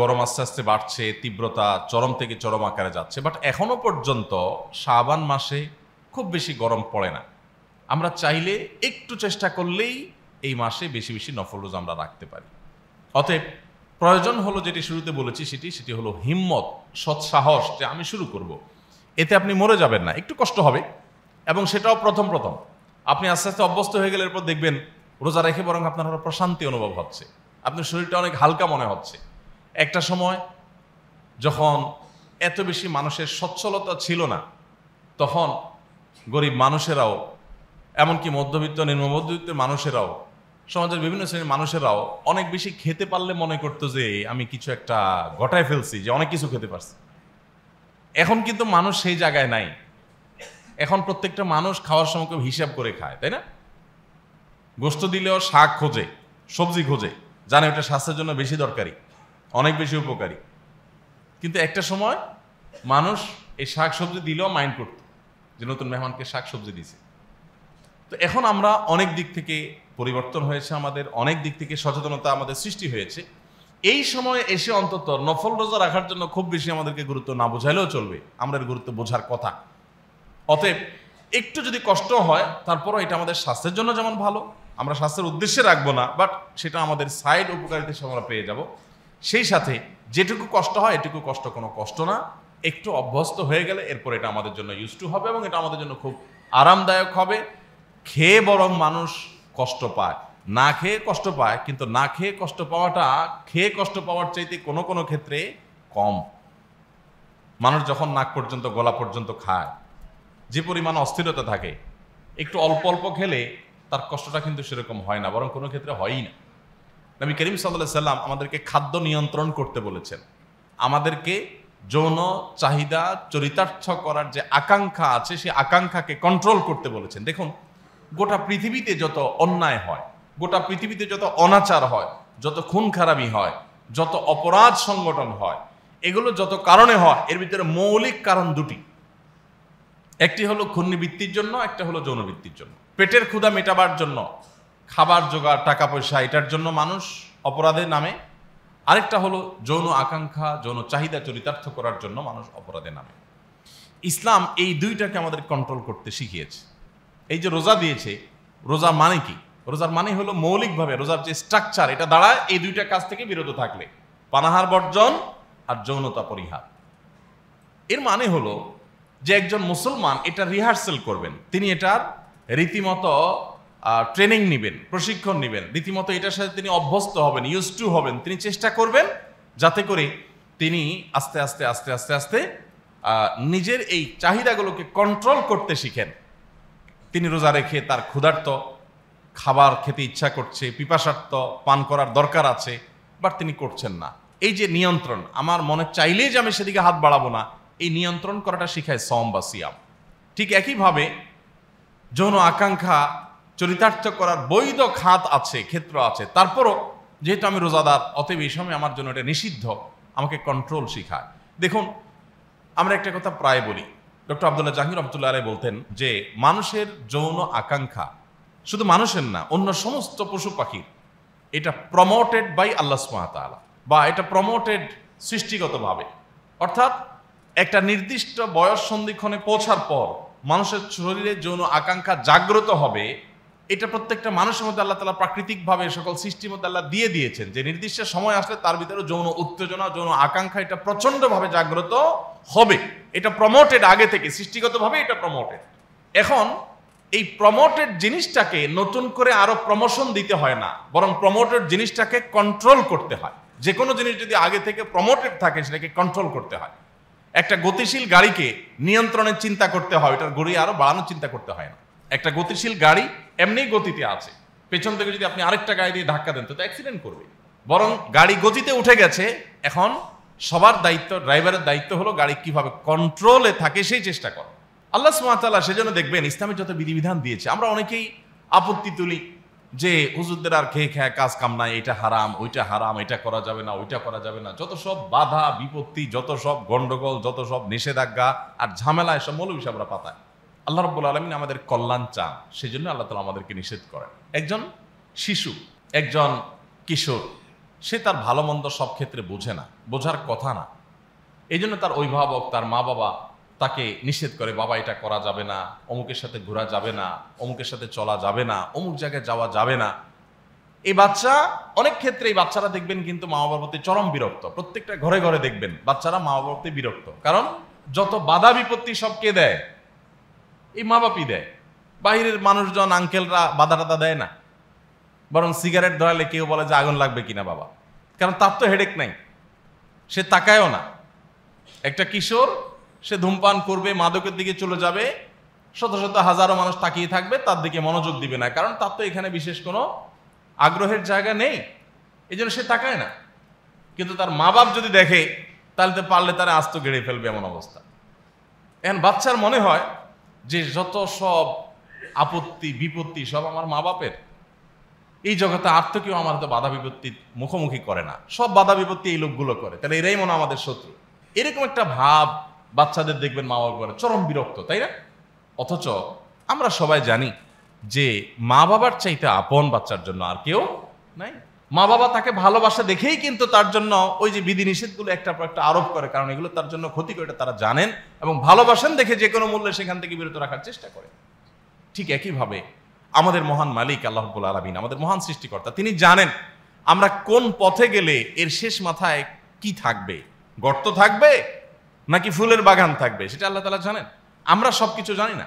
গরম আস্তে আস্তে বাড়ছে তীব্রতা চরম থেকে চরম আকারে যাচ্ছে বাট এখনও পর্যন্ত শাবান মাসে খুব বেশি গরম পড়ে না আমরা চাইলে একটু চেষ্টা করলেই এই মাসে বেশি বেশি নফল রোজা আমরা রাখতে পারি অতএব প্রয়োজন হলো যেটি শুরুতে বলেছি সেটি সেটি হলো হিম্মত সৎসাহস যে আমি শুরু করব। এতে আপনি মরে যাবেন না একটু কষ্ট হবে এবং সেটাও প্রথম প্রথম আপনি আস্তে আস্তে অভ্যস্ত হয়ে গেলে এরপর দেখবেন রোজা রেখে বরং আপনার প্রশান্তি অনুভব হচ্ছে আপনার শরীরটা অনেক হালকা মনে হচ্ছে একটা সময় যখন এত বেশি মানুষের সচ্ছলতা ছিল না তখন গরিব মানুষেরাও এমনকি মধ্যবিত্ত মধ্যবিত্ত মানুষেরাও সমাজের বিভিন্ন শ্রেণীর মানুষেরাও অনেক বেশি খেতে পারলে মনে করতো যে আমি কিছু একটা ঘটায় ফেলছি যে অনেক কিছু খেতে পারছি এখন কিন্তু মানুষ সেই জায়গায় নাই এখন প্রত্যেকটা মানুষ খাওয়ার সময় হিসাব করে খায় তাই না গোস্ত দিলেও শাক খোঁজে সবজি খোঁজে জানে ওটা স্বাস্থ্যের জন্য বেশি দরকারি অনেক বেশি উপকারী কিন্তু একটা সময় মানুষ এই শাক সবজি দিলেও মাইন্ড করত যে নতুন মেহমানকে শাক সবজি দিছে তো এখন আমরা অনেক দিক থেকে পরিবর্তন হয়েছে আমাদের অনেক দিক থেকে সচেতনতা আমাদের সৃষ্টি হয়েছে এই সময়ে এসে অন্তত নফল রোজা রাখার জন্য খুব বেশি আমাদেরকে গুরুত্ব না বোঝাইলেও চলবে আমাদের গুরুত্ব বোঝার কথা অতএব একটু যদি কষ্ট হয় তারপরও এটা আমাদের স্বাস্থ্যের জন্য যেমন ভালো আমরা স্বাস্থ্যের উদ্দেশ্যে রাখবো না বাট সেটা আমাদের সাইড উপকারিতা আমরা পেয়ে যাব সেই সাথে যেটুকু কষ্ট হয় এটুকু কষ্ট কোনো কষ্ট না একটু অভ্যস্ত হয়ে গেলে এরপর এটা আমাদের জন্য ইউজ টু হবে এবং এটা আমাদের জন্য খুব আরামদায়ক হবে খেয়ে বরং মানুষ কষ্ট পায় না খেয়ে কষ্ট পায় কিন্তু না খেয়ে কষ্ট পাওয়াটা খেয়ে কষ্ট পাওয়ার চাইতে কোনো কোনো ক্ষেত্রে কম মানুষ যখন নাক পর্যন্ত গলা পর্যন্ত খায় যে পরিমাণ অস্থিরতা থাকে একটু অল্প অল্প খেলে তার কষ্টটা কিন্তু সেরকম হয় না বরং কোনো ক্ষেত্রে হয়ই না নবী করিম সাল্লাহ সাল্লাম আমাদেরকে খাদ্য নিয়ন্ত্রণ করতে বলেছেন আমাদেরকে যৌন চাহিদা চরিতার্থ করার যে আকাঙ্ক্ষা আছে সেই আকাঙ্ক্ষাকে কন্ট্রোল করতে বলেছেন দেখুন গোটা পৃথিবীতে যত অন্যায় হয় গোটা পৃথিবীতে যত অনাচার হয় যত খুন খারাপি হয় যত অপরাধ সংগঠন হয় এগুলো যত কারণে হয় এর ভিতরে মৌলিক কারণ দুটি একটি হলো খুন্নি বৃত্তির জন্য একটা হলো যৌনবৃত্তির জন্য পেটের ক্ষুধা মেটাবার জন্য খাবার জোগাড় টাকা পয়সা এটার জন্য মানুষ অপরাধের নামে আরেকটা হলো যৌন আকাঙ্ক্ষা যৌন চাহিদা চরিতার্থ করার জন্য মানুষ অপরাধের নামে ইসলাম এই দুইটাকে আমাদের কন্ট্রোল করতে শিখিয়েছে এই যে রোজা দিয়েছে রোজা মানে কি রোজার মানে হলো মৌলিকভাবে রোজার যে স্ট্রাকচার এটা দাঁড়ায় এই দুইটা কাজ থেকে বিরত থাকলে পানাহার বর্জন আর যৌনতা পরিহার এর মানে হলো যে একজন মুসলমান এটা রিহার্সেল করবেন তিনি এটার রীতিমতো ট্রেনিং নেবেন প্রশিক্ষণ নেবেন রীতিমতো এটার সাথে তিনি অভ্যস্ত হবেন ইউজ টু হবেন তিনি চেষ্টা করবেন যাতে করে তিনি আস্তে আস্তে আস্তে আস্তে আস্তে নিজের এই চাহিদাগুলোকে কন্ট্রোল করতে শিখেন তিনি রোজা রেখে তার ক্ষুধার্ত খাবার খেতে ইচ্ছা করছে পিপাসার্থ পান করার দরকার আছে বাট তিনি করছেন না এই যে নিয়ন্ত্রণ আমার মনে চাইলেই যে আমি সেদিকে হাত বাড়াবো না এই নিয়ন্ত্রণ করাটা শিখায় সম বা সিয়াম ঠিক একইভাবে যৌন আকাঙ্ক্ষা চরিতার্থ করার বৈধ খাত আছে ক্ষেত্র আছে তারপরও যেহেতু আমি রোজাদার অতএব এই সময় আমার জন্য এটা নিষিদ্ধ আমাকে কন্ট্রোল শিখায় দেখুন আমরা একটা কথা প্রায় বলি ডক্টর আবদুল্লাহ জাহির রহমতুল্লাহ রায় বলতেন যে মানুষের যৌন আকাঙ্ক্ষা শুধু মানুষের না অন্য সমস্ত পশু পাখির এটা প্রমোটেড বাই আল্লাহ সুমাতালা বা এটা প্রমোটেড সৃষ্টিগতভাবে অর্থাৎ একটা নির্দিষ্ট বয়স সন্ধিক্ষণে পৌঁছার পর মানুষের শরীরে যৌন আকাঙ্ক্ষা জাগ্রত হবে এটা প্রত্যেকটা মানুষের মধ্যে আল্লাহ তালা প্রাকৃতিকভাবে সকল সৃষ্টির মধ্যে আল্লাহ দিয়ে দিয়েছেন যে নির্দিষ্ট সময় আসলে তার ভিতরে যৌন উত্তেজনা যৌন আকাঙ্ক্ষা এটা প্রচণ্ডভাবে জাগ্রত হবে এটা প্রমোটেড আগে থেকে সৃষ্টিগতভাবে এটা প্রমোটেড এখন এই প্রমোটেড জিনিসটাকে নতুন করে আরও প্রমোশন দিতে হয় না বরং প্রমোটেড জিনিসটাকে কন্ট্রোল করতে হয় যে কোনো জিনিস যদি আগে থেকে প্রমোটেড থাকে সেটাকে কন্ট্রোল করতে হয় একটা গতিশীল গাড়িকে নিয়ন্ত্রণের চিন্তা করতে হয় ওটার গড়িয়ে আরো বাড়ানোর চিন্তা করতে হয় না একটা গতিশীল গাড়ি এমনি গতিতে আছে পেছন থেকে যদি আপনি আরেকটা গাড়ি দিয়ে ধাক্কা দেন তো অ্যাক্সিডেন্ট করবে বরং গাড়ি গতিতে উঠে গেছে এখন সবার দায়িত্ব ড্রাইভারের দায়িত্ব হলো গাড়ি কিভাবে কন্ট্রোলে থাকে সেই চেষ্টা করো আল্লাহ সুমাতাল্লাহ সেজন্য দেখবেন ইসলামের যত বিধিবিধান দিয়েছে আমরা অনেকেই আপত্তি তুলি যে হুজুরদের আর খেয়ে খেয়ে কাজ কাম নাই এটা হারাম ওইটা হারাম এটা করা যাবে না ওইটা করা যাবে না যত সব বাধা বিপত্তি যত সব গন্ডগোল যত সব নিষেধাজ্ঞা আর ঝামেলা এসব মৌলবি আমরা পাতায় আল্লাহ রব্বুল আলমিন আমাদের কল্যাণ চান সেই জন্য আল্লাহ তালা আমাদেরকে নিষেধ করেন একজন শিশু একজন কিশোর সে তার ভালো মন্দ সব ক্ষেত্রে বোঝে না বোঝার কথা না এই জন্য তার অভিভাবক তার মা বাবা তাকে নিষেধ করে বাবা এটা করা যাবে না অমুকের সাথে ঘোরা যাবে না অমুকের সাথে চলা যাবে না অমুক জায়গায় যাওয়া যাবে না এই বাচ্চা অনেক ক্ষেত্রে এই বাচ্চারা দেখবেন কিন্তু মা বাবার প্রতি চরম বিরক্ত প্রত্যেকটা ঘরে ঘরে দেখবেন বাচ্চারা মা বাবার প্রতি বিরক্ত কারণ যত বাধা বিপত্তি সব কে দেয় এই মা বাপি দেয় বাহিরের মানুষজন আঙ্কেলরা বাধা টাধা দেয় না বরং সিগারেট ধরালে কেউ বলে যে আগুন লাগবে কিনা বাবা কারণ তার তো হেডেক নাই সে তাকায়ও না একটা কিশোর সে ধূমপান করবে মাদকের দিকে চলে যাবে শত শত হাজারো মানুষ তাকিয়ে থাকবে তার দিকে মনোযোগ দিবে না কারণ তার তো এখানে বিশেষ কোনো আগ্রহের জায়গা নেই এই সে তাকায় না কিন্তু তার মা বাপ যদি দেখে তাহলে তো পারলে তারা আস্ত গেড়ে ফেলবে এমন অবস্থা এখন বাচ্চার মনে হয় যে যত সব আপত্তি বিপত্তি সব আমার মা বাপের এই জগতে আর তো কেউ আমার তো বাধা বিপত্তির মুখোমুখি করে না সব বাধা বিপত্তি এই লোকগুলো করে তাহলে এরাই মনে আমাদের শত্রু এরকম একটা ভাব বাচ্চাদের দেখবেন মা বাবা চরম বিরক্ত তাই না অথচ আমরা সবাই জানি যে মা বাবার চাইতে আপন বাচ্চার জন্য আর কেউ নাই মা বাবা তাকে ভালোবাসা দেখেই কিন্তু তার জন্য ওই যে বিধিনিষেধগুলো একটা পর একটা আরোপ করে কারণ এগুলো তার জন্য ক্ষতি করে তারা জানেন এবং ভালোবাসেন দেখে যে কোনো মূল্যে সেখান থেকে বিরত রাখার চেষ্টা করে ঠিক একইভাবে আমাদের মহান মালিক আল্লাহবুল আলমিন আমাদের মহান সৃষ্টিকর্তা তিনি জানেন আমরা কোন পথে গেলে এর শেষ মাথায় কি থাকবে গর্ত থাকবে নাকি ফুলের বাগান থাকবে সেটা আল্লাহ তালা জানেন আমরা সব কিছু জানি না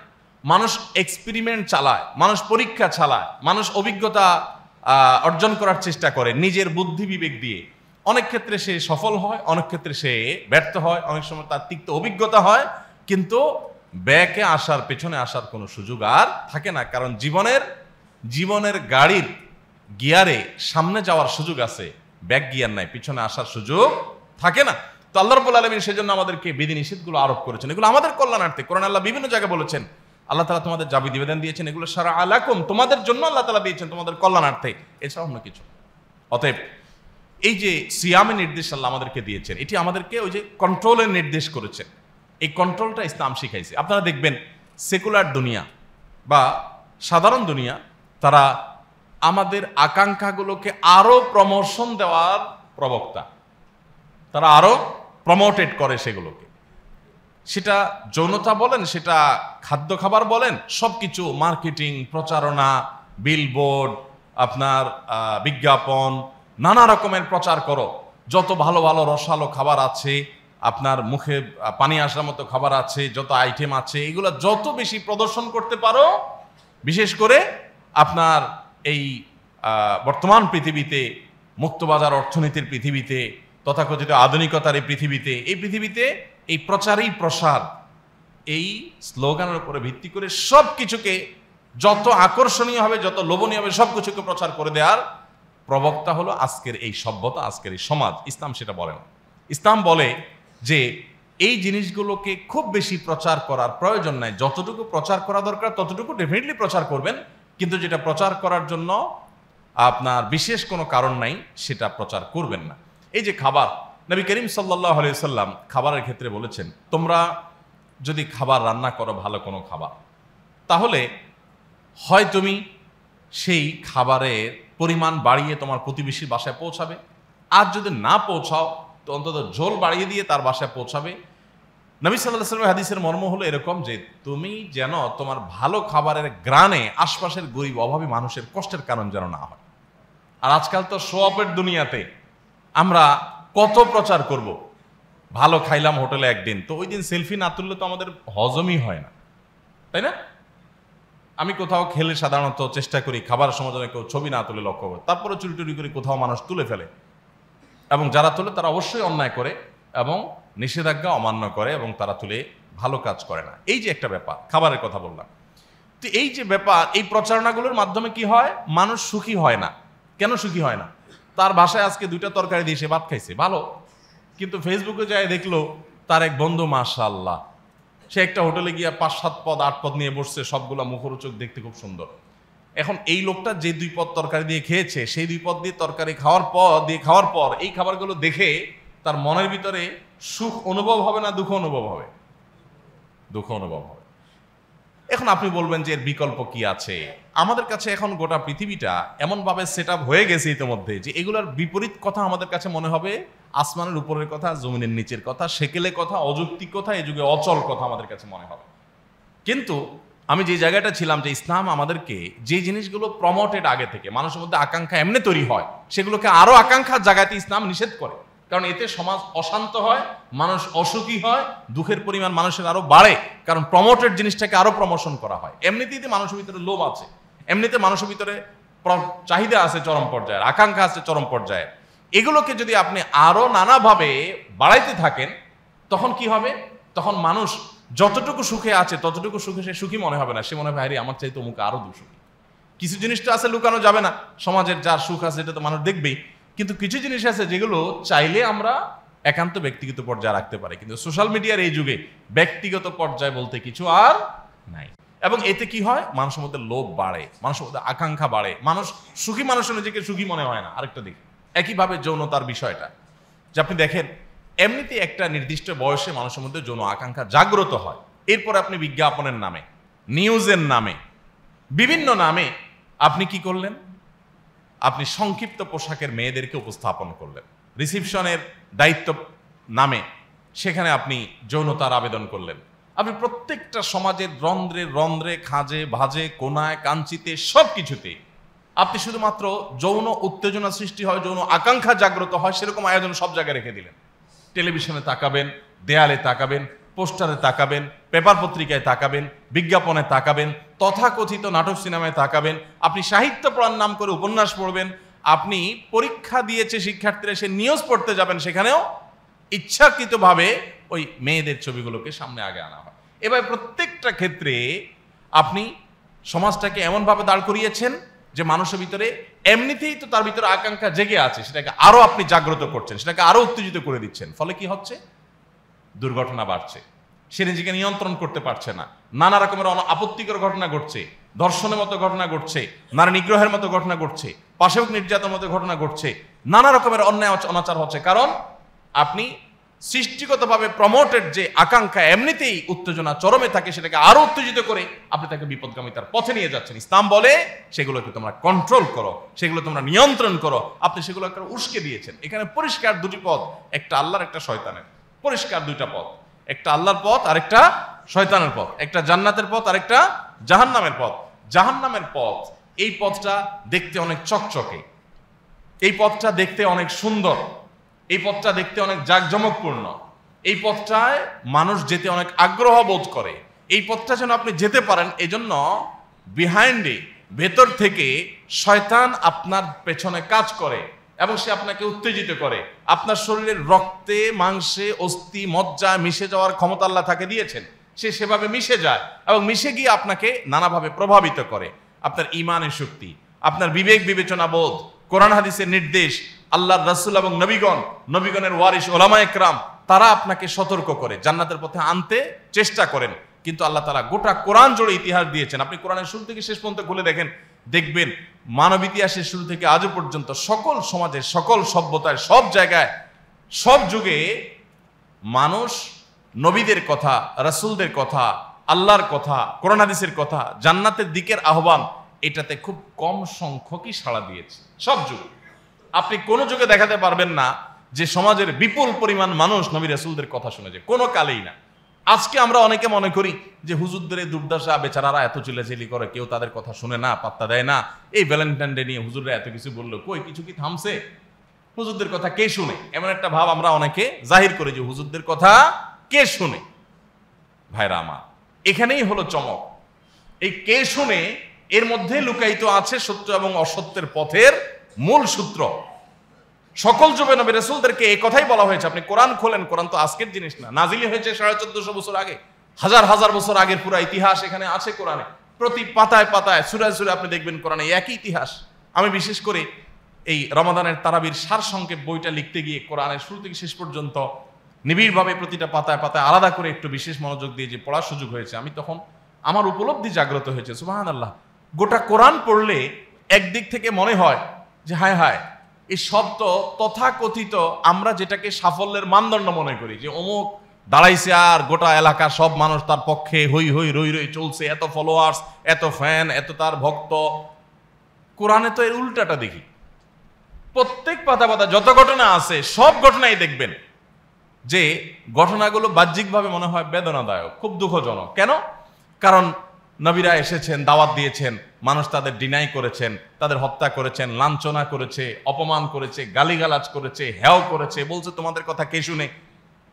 মানুষ এক্সপেরিমেন্ট চালায় মানুষ পরীক্ষা চালায় মানুষ অভিজ্ঞতা অর্জন করার চেষ্টা করে নিজের বুদ্ধি বিবেক দিয়ে অনেক ক্ষেত্রে সে সফল হয় অনেক ক্ষেত্রে সে ব্যর্থ হয় অনেক সময় তার তিক্ত অভিজ্ঞতা হয় কিন্তু ব্যাকে আসার পেছনে আসার কোনো সুযোগ আর থাকে না কারণ জীবনের জীবনের গাড়ির গিয়ারে সামনে যাওয়ার সুযোগ আছে ব্যাক গিয়ার নাই পিছনে আসার সুযোগ থাকে না তো আল্লাহ রবুল্লা আলমিন সেজন্য আমাদেরকে বিধিনিষেধগুলো আরোপ করেছেন এগুলো আমাদের কল্যাণার্থে কোরআন আল্লাহ বিভিন্ন জায়গায় বলেছেন আল্লাহ তালা তোমাদের জাবি নিবেদন দিয়েছেন এগুলো সারা আলাকুম তোমাদের জন্য আল্লাহ তালা দিয়েছেন তোমাদের কল্যাণার্থে এছাড়া অন্য কিছু অতএব এই যে সিয়ামের নির্দেশ আল্লাহ আমাদেরকে দিয়েছেন এটি আমাদেরকে ওই যে কন্ট্রোলের নির্দেশ করেছেন এই কন্ট্রোলটা ইসলাম শিখাইছে আপনারা দেখবেন সেকুলার দুনিয়া বা সাধারণ দুনিয়া তারা আমাদের আকাঙ্ক্ষাগুলোকে আরও প্রমোশন দেওয়ার প্রবক্তা তারা আরও প্রমোটেড করে সেগুলোকে সেটা যৌনতা বলেন সেটা খাদ্য খাবার বলেন সব কিছু মার্কেটিং প্রচারণা বিলবোর্ড আপনার বিজ্ঞাপন নানা রকমের প্রচার করো যত ভালো ভালো রসালো খাবার আছে আপনার মুখে পানি আসার মতো খাবার আছে যত আইটেম আছে এগুলো যত বেশি প্রদর্শন করতে পারো বিশেষ করে আপনার এই বর্তমান পৃথিবীতে মুক্তবাজার অর্থনীতির পৃথিবীতে তথাকথিত আধুনিকতার এই পৃথিবীতে এই পৃথিবীতে এই প্রচারেই প্রসার এই স্লোগানের উপরে ভিত্তি করে সব কিছুকে যত আকর্ষণীয় হবে যত লোভনীয় হবে সব কিছুকে প্রচার করে দেওয়ার প্রবক্তা হলো আজকের এই সভ্যতা আজকের এই সমাজ ইসলাম সেটা বলে না ইসলাম বলে যে এই জিনিসগুলোকে খুব বেশি প্রচার করার প্রয়োজন নাই যতটুকু প্রচার করা দরকার ততটুকু ডেফিনেটলি প্রচার করবেন কিন্তু যেটা প্রচার করার জন্য আপনার বিশেষ কোনো কারণ নাই সেটা প্রচার করবেন না এই যে খাবার নবী করিম সাল্লাহ আলাইসাল্লাম খাবারের ক্ষেত্রে বলেছেন তোমরা যদি খাবার রান্না করো ভালো কোনো খাবার তাহলে হয় তুমি সেই খাবারের পরিমাণ বাড়িয়ে তোমার প্রতিবেশীর বাসায় পৌঁছাবে আর যদি না পৌঁছাও তো অন্তত ঝোল বাড়িয়ে দিয়ে তার বাসায় পৌঁছাবে নবী সাল্লাহ সাল্লাম হাদিসের মর্ম হলো এরকম যে তুমি যেন তোমার ভালো খাবারের গ্রানে আশপাশের গরিব অভাবী মানুষের কষ্টের কারণ যেন না হয় আর আজকাল তো শো অপের দুনিয়াতে আমরা কত প্রচার করব। ভালো খাইলাম হোটেলে একদিন তো ওই দিন সেলফি না তুললে তো আমাদের হজমই হয় না তাই না আমি কোথাও খেলে সাধারণত চেষ্টা করি খাবার সময় যেন কেউ ছবি না তুলে লক্ষ্য করে তারপরে চুরি টুরি করে কোথাও মানুষ তুলে ফেলে এবং যারা তুলে তারা অবশ্যই অন্যায় করে এবং নিষেধাজ্ঞা অমান্য করে এবং তারা তুলে ভালো কাজ করে না এই যে একটা ব্যাপার খাবারের কথা বললাম তো এই যে ব্যাপার এই প্রচারণাগুলোর মাধ্যমে কি হয় মানুষ সুখী হয় না কেন সুখী হয় না তার ভাষায় আজকে দুইটা তরকারি দিয়ে সে ভাত খাইছে ভালো কিন্তু ফেসবুকে যায় দেখলো তার এক বন্ধু মাশাল্লাহ সে একটা হোটেলে গিয়ে পাঁচ সাত পদ আট পদ নিয়ে বসছে সবগুলা মুখরোচক দেখতে খুব সুন্দর এখন এই লোকটা যে দুই পদ তরকারি দিয়ে খেয়েছে সেই দুই পদ দিয়ে তরকারি খাওয়ার পর দিয়ে খাওয়ার পর এই খাবারগুলো দেখে তার মনের ভিতরে সুখ অনুভব হবে না দুঃখ অনুভব হবে দুঃখ অনুভব হবে এখন আপনি বলবেন যে এর বিকল্প কি আছে আমাদের কাছে এখন গোটা পৃথিবীটা এমনভাবে সেট আপ হয়ে গেছে ইতিমধ্যে যে এগুলোর বিপরীত কথা আমাদের কাছে মনে হবে আসমানের উপরের কথা জমিনের নিচের কথা সেকেলে কথা অযৌক্তিক কথা এ যুগে অচল কথা আমাদের কাছে মনে হবে কিন্তু আমি যে জায়গাটা ছিলাম যে ইসলাম আমাদেরকে যে জিনিসগুলো প্রমোটেড আগে থেকে মানুষের মধ্যে আকাঙ্ক্ষা এমনি তৈরি হয় সেগুলোকে আরও আকাঙ্ক্ষার জায়গাতে ইসলাম নিষেধ করে কারণ এতে সমাজ অশান্ত হয় মানুষ অসুখী হয় দুঃখের পরিমাণ মানুষের আরও বাড়ে কারণ প্রমোটেড জিনিসটাকে আরও প্রমোশন করা হয় এমনিতেই মানুষের ভিতরে লোভ আছে এমনিতে মানুষের ভিতরে চাহিদা আছে চরম পর্যায়ে আকাঙ্ক্ষা আছে চরম পর্যায়ে এগুলোকে যদি আপনি আরও নানাভাবে বাড়াইতে থাকেন তখন কি হবে তখন মানুষ যতটুকু সুখে আছে ততটুকু সুখে সে সুখী মনে হবে না সে মনে হবে হ্যাঁ আমার চাইতে তো আরও দুঃসুখী কিছু জিনিস তো আছে লুকানো যাবে না সমাজের যার সুখ আছে এটা তো মানুষ দেখবেই কিন্তু কিছু জিনিস আছে যেগুলো চাইলে আমরা একান্ত ব্যক্তিগত পর্যায়ে রাখতে পারে কিন্তু সোশ্যাল মিডিয়ার এই যুগে ব্যক্তিগত পর্যায় বলতে কিছু আর নাই এবং এতে কি হয় মানুষের মধ্যে লোভ বাড়ে মানুষের মধ্যে আকাঙ্ক্ষা বাড়ে মানুষ সুখী মানুষের নিজেকে সুখী মনে হয় না আরেকটা দিক একইভাবে যৌনতার বিষয়টা যে আপনি দেখেন এমনিতে একটা নির্দিষ্ট বয়সে মানুষের মধ্যে যৌন আকাঙ্ক্ষা জাগ্রত হয় এরপর আপনি বিজ্ঞাপনের নামে নিউজের নামে বিভিন্ন নামে আপনি কি করলেন আপনি সংক্ষিপ্ত পোশাকের মেয়েদেরকে উপস্থাপন করলেন রিসিপশনের দায়িত্ব নামে সেখানে আপনি যৌনতার আবেদন করলেন আপনি প্রত্যেকটা সমাজের রন্ধ্রে রন্ধ্রে খাঁজে ভাজে কোনায় কাঞ্চিতে সব কিছুতে আপনি শুধুমাত্র যৌন উত্তেজনা সৃষ্টি হয় যৌন আকাঙ্ক্ষা জাগ্রত হয় সেরকম আয়োজন সব জায়গায় রেখে দিলেন টেলিভিশনে তাকাবেন দেয়ালে তাকাবেন পোস্টারে তাকাবেন পেপার পত্রিকায় তাকাবেন বিজ্ঞাপনে তাকাবেন তথাকথিত নাটক সিনেমায় তাকাবেন আপনি সাহিত্য পড়ার নাম করে উপন্যাস পড়বেন আপনি পরীক্ষা দিয়েছে শিক্ষার্থীরা সে নিউজ পড়তে যাবেন সেখানেও ইচ্ছাকৃতভাবে ওই মেয়েদের ছবিগুলোকে সামনে আগে আনা হয় এবার প্রত্যেকটা ক্ষেত্রে আপনি সমাজটাকে এমনভাবে দাঁড় করিয়েছেন যে মানুষের ভিতরে এমনিতেই তো তার ভিতরে আকাঙ্ক্ষা জেগে আছে সেটাকে আরও আপনি জাগ্রত করছেন সেটাকে আরও উত্তেজিত করে দিচ্ছেন ফলে কি হচ্ছে দুর্ঘটনা বাড়ছে সে নিজেকে নিয়ন্ত্রণ করতে পারছে না নানা রকমের আপত্তিকর ঘটনা ঘটছে ধর্ষণের মতো ঘটনা ঘটছে নারী নিগ্রহের মতো ঘটনা ঘটছে পাশেও নির্যাতনের মতো ঘটনা ঘটছে নানা রকমের অন্যায় অনাচার হচ্ছে কারণ আপনি সৃষ্টিগতভাবে প্রমোটেড যে আকাঙ্ক্ষা এমনিতেই উত্তেজনা চরমে থাকে সেটাকে আরো উত্তেজিত করে আপনি তাকে বিপদগামিতার পথে নিয়ে যাচ্ছেন ইসলাম বলে সেগুলোকে তোমরা কন্ট্রোল করো সেগুলো তোমরা নিয়ন্ত্রণ করো আপনি সেগুলোকে উস্কে দিয়েছেন এখানে পরিষ্কার দুটি পথ একটা আল্লাহর একটা শয়তানের পরিষ্কার দুইটা পথ একটা আল্লাহর পথ আরেকটা শয়তানের পথ একটা জান্নাতের পথ আরেকটা জাহান্নামের পথ জাহান্নামের পথ এই পথটা দেখতে অনেক চকচকে এই পথটা দেখতে অনেক সুন্দর এই পথটা দেখতে অনেক জাঁকজমকপূর্ণ এই পথটায় মানুষ যেতে অনেক আগ্রহ বোধ করে এই পথটা যেন আপনি যেতে পারেন এজন্য বিহাইন্ডে ভেতর থেকে শয়তান আপনার পেছনে কাজ করে এবং সে আপনাকে উত্তেজিত করে আপনার শরীরের রক্তে মাংসে অস্থি মজ্জা মিশে যাওয়ার ক্ষমতা আল্লাহ তাকে দিয়েছেন সে সেভাবে মিশে যায় এবং মিশে গিয়ে আপনাকে নানাভাবে প্রভাবিত করে আপনার ইমানের শক্তি আপনার বিবেক বিবেচনা বোধ কোরআন হাদিসের নির্দেশ আল্লাহর রাসুল এবং নবীগণ নবীগণের ওয়ারিস ওলামা একরাম তারা আপনাকে সতর্ক করে জান্নাতের পথে আনতে চেষ্টা করেন কিন্তু আল্লাহ তালা গোটা কোরআন জোড়ে ইতিহাস দিয়েছেন আপনি কোরআনের শুরু থেকে শেষ পর্যন্ত খুলে দেখেন দেখবেন মানব ইতিহাসের শুরু থেকে আজও পর্যন্ত সকল সমাজে সকল সভ্যতায় সব জায়গায় সব যুগে মানুষ নবীদের কথা রাসুলদের কথা আল্লাহর কথা কোরআন কথা জান্নাতের দিকের আহ্বান এটাতে খুব কম সংখ্যকই সাড়া দিয়েছে সব যুগে আপনি কোনো যুগে দেখাতে পারবেন না যে সমাজের বিপুল পরিমাণ মানুষ নবী রাসুলদের কথা শুনেছে কোনো কালেই না আজকে আমরা অনেকে মনে করি যে হুজুরদের এই দুর্দশা বেচারারা এত চিলাচিলি করে কেউ তাদের কথা শুনে না পাত্তা দেয় না এই ভ্যালেন্টাইন ডে নিয়ে হুজুররা এত কিছু বললো কই কিছু কি থামছে হুজুরদের কথা কে শুনে এমন একটা ভাব আমরা অনেকে জাহির করি যে হুজুরদের কথা কে শুনে ভাইরা আমার এখানেই হলো চমক এই কে শুনে এর মধ্যে লুকায়িত আছে সত্য এবং অসত্যের পথের মূল সূত্র সকল যুবে নবী রসুলদেরকে এই কথাই বলা হয়েছে আপনি কোরআন খোলেন কোরআন তো আজকের জিনিস না নাজিলি হয়েছে সাড়ে চোদ্দশো বছর আগে হাজার হাজার বছর আগের পুরা ইতিহাস এখানে আছে কোরআনে প্রতি পাতায় পাতায় সুরায় সুরে আপনি দেখবেন কোরআনে একই ইতিহাস আমি বিশেষ করে এই রমাদানের তারাবির সার সংক্ষেপ বইটা লিখতে গিয়ে কোরআনের শুরু থেকে শেষ পর্যন্ত নিবিড়ভাবে প্রতিটা পাতায় পাতায় আলাদা করে একটু বিশেষ মনোযোগ দিয়ে যে পড়ার সুযোগ হয়েছে আমি তখন আমার উপলব্ধি জাগ্রত হয়েছে সুবাহান আল্লাহ গোটা কোরআন পড়লে একদিক থেকে মনে হয় যে হায় হায় এই শব্দ তথাকথিত আমরা যেটাকে সাফল্যের মানদণ্ড মনে করি যে অমুক দাঁড়াইছে আর গোটা এলাকা সব মানুষ তার পক্ষে হই হই রই রই চলছে এত ফলোয়ার্স এত ফ্যান এত তার ভক্ত কোরআনে তো এর উল্টাটা দেখি প্রত্যেক পাতা পাতা যত ঘটনা আছে সব ঘটনাই দেখবেন যে ঘটনাগুলো বাহ্যিকভাবে মনে হয় বেদনাদায়ক খুব দুঃখজনক কেন কারণ নবীরা এসেছেন দাওয়াত দিয়েছেন মানুষ তাদের ডিনাই করেছেন তাদের হত্যা করেছেন লাঞ্ছনা করেছে অপমান করেছে গালিগালাজ করেছে হ্যাও করেছে বলছে তোমাদের কথা কে শুনে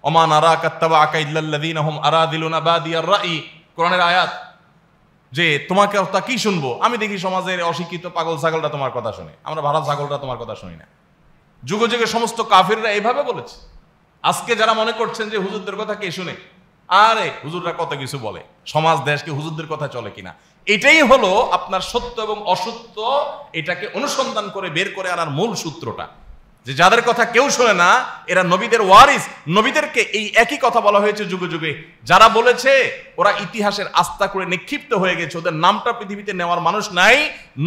অমান আরা বা দিয়ার রাই কোরআনের আয়াত যে তোমাকে হত্যা কি শুনবো আমি দেখি সমাজের অশিক্ষিত পাগল ছাগলটা তোমার কথা শুনে আমরা ভাড়া ছাগলটা তোমার কথা শুনি না যুগ যুগে সমস্ত কাফিররা এভাবে বলেছে আজকে যারা মনে করছেন যে হুজুরদের কথা কে শুনে আরে হুজুররা কত কিছু বলে সমাজ দেশকে হুজুরদের কথা চলে কিনা এটাই হলো আপনার সত্য এবং অসত্য এটাকে অনুসন্ধান করে বের করে আনার মূল সূত্রটা যে যাদের কথা কেউ শোনে না এরা নবীদের ওয়ারিস নবীদেরকে এই একই কথা বলা হয়েছে যুগে যুগে যারা বলেছে ওরা ইতিহাসের আস্থা করে নিক্ষিপ্ত হয়ে গেছে ওদের নামটা পৃথিবীতে নেওয়ার মানুষ নাই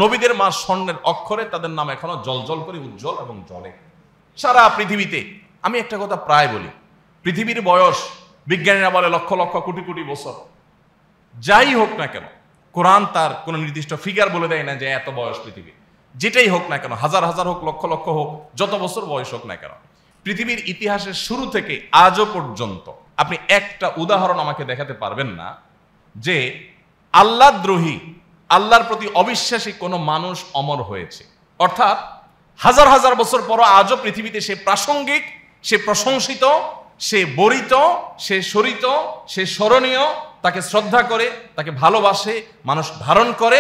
নবীদের মা স্বর্ণের অক্ষরে তাদের নাম এখনো জলজল করে উজ্জ্বল এবং জলে সারা পৃথিবীতে আমি একটা কথা প্রায় বলি পৃথিবীর বয়স বিজ্ঞানীরা বলে লক্ষ লক্ষ কোটি কোটি বছর যাই হোক না কেন কোরআন তার কোনো নির্দিষ্ট ফিগার বলে দেয় না যে এত বয়স পৃথিবী যেটাই হোক না কেন হাজার হাজার হোক লক্ষ লক্ষ হোক যত বছর বয়স হোক না কেন পৃথিবীর ইতিহাসের শুরু থেকে আজও পর্যন্ত আপনি একটা উদাহরণ আমাকে দেখাতে পারবেন না যে দ্রোহী আল্লাহর প্রতি অবিশ্বাসী কোনো মানুষ অমর হয়েছে অর্থাৎ হাজার হাজার বছর পর আজও পৃথিবীতে সে প্রাসঙ্গিক সে প্রশংসিত সে বরিত সে সরিত সে স্মরণীয় তাকে শ্রদ্ধা করে তাকে ভালোবাসে মানুষ ধারণ করে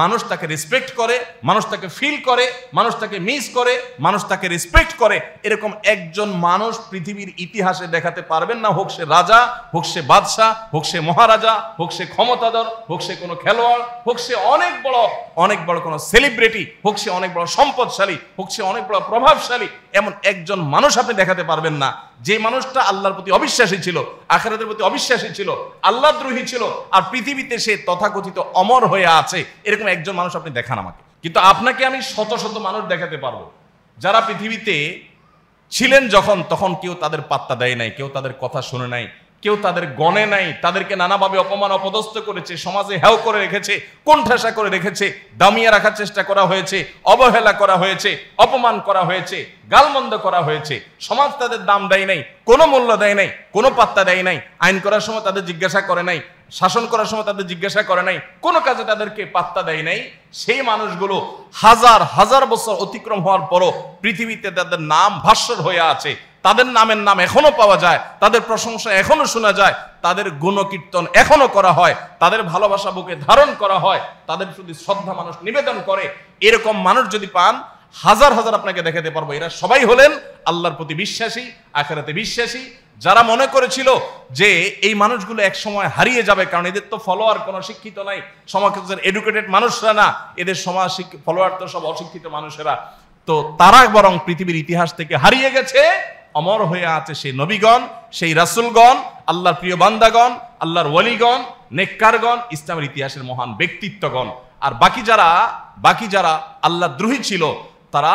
মানুষ তাকে রেসপেক্ট করে মানুষ তাকে ফিল করে মানুষ তাকে মিস করে মানুষ তাকে রেসপেক্ট করে এরকম একজন মানুষ পৃথিবীর ইতিহাসে দেখাতে পারবেন না হোক সে রাজা হোক সে বাদশাহ হোক সে মহারাজা হোক সে ক্ষমতাধর হোক সে কোনো খেলোয়াড় হোক সে অনেক বড় অনেক বড় কোনো সেলিব্রিটি হোক সে অনেক বড় সম্পদশালী হোক সে অনেক বড় প্রভাবশালী এমন একজন মানুষ আপনি দেখাতে পারবেন না যে মানুষটা আল্লাহর প্রতি অবিশ্বাসী ছিল আখেরাতের প্রতি অবিশ্বাসী ছিল আল্লাহদ্রোহী ছিল আর পৃথিবীতে সে তথাকথিত অমর হয়ে আছে এরকম একজন মানুষ আপনি দেখান আমাকে কিন্তু আপনাকে আমি শত শত মানুষ দেখাতে পারবো যারা পৃথিবীতে ছিলেন যখন তখন কেউ তাদের পাত্তা দেয় নাই কেউ তাদের কথা শুনে নাই কেউ তাদের গণে নাই তাদেরকে নানাভাবে অপমান অপদস্থ করেছে সমাজে হেও করে রেখেছে কোণঠাসা করে রেখেছে দামিয়ে রাখার চেষ্টা করা হয়েছে অবহেলা করা হয়েছে অপমান করা হয়েছে গালমন্দ করা হয়েছে সমাজ তাদের দাম দেয় নাই কোনো মূল্য দেয় নাই কোনো পাত্তা দেয় নাই আইন করার সময় তাদের জিজ্ঞাসা করে নাই শাসন করার সময় তাদের জিজ্ঞাসা করে নাই কোনো কাজে তাদেরকে পাত্তা দেয় নাই সেই মানুষগুলো হাজার হাজার বছর অতিক্রম হওয়ার পরও পৃথিবীতে তাদের নাম ভাস্বর হয়ে আছে তাদের নামের নাম এখনো পাওয়া যায় তাদের প্রশংসা এখনো শোনা যায় তাদের গুণকীর্তন এখনো করা হয় তাদের ভালোবাসা বুকে ধারণ করা হয় তাদের শুধু শ্রদ্ধা মানুষ নিবেদন করে এরকম মানুষ যদি পান হাজার হাজার আপনাকে দেখাতে পারবো এরা সবাই হলেন আল্লাহর প্রতি বিশ্বাসী আখেরাতে বিশ্বাসী যারা মনে করেছিল যে এই মানুষগুলো এক সময় হারিয়ে যাবে কারণ এদের তো ফলোয়ার কোনো শিক্ষিত নাই সমাজের এডুকেটেড মানুষরা না এদের সমাজ ফলোয়ার তো সব অশিক্ষিত মানুষেরা তো তারা বরং পৃথিবীর ইতিহাস থেকে হারিয়ে গেছে অমর হয়ে আছে সেই নবীগণ সেই রাসুলগণ আল্লাহর প্রিয় বান্দাগণ আল্লাহর ওয়ালিগণ নেককারগণ ইসলামের ইতিহাসের মহান ব্যক্তিত্বগণ আর বাকি যারা বাকি যারা আল্লাহ দ্রোহী ছিল তারা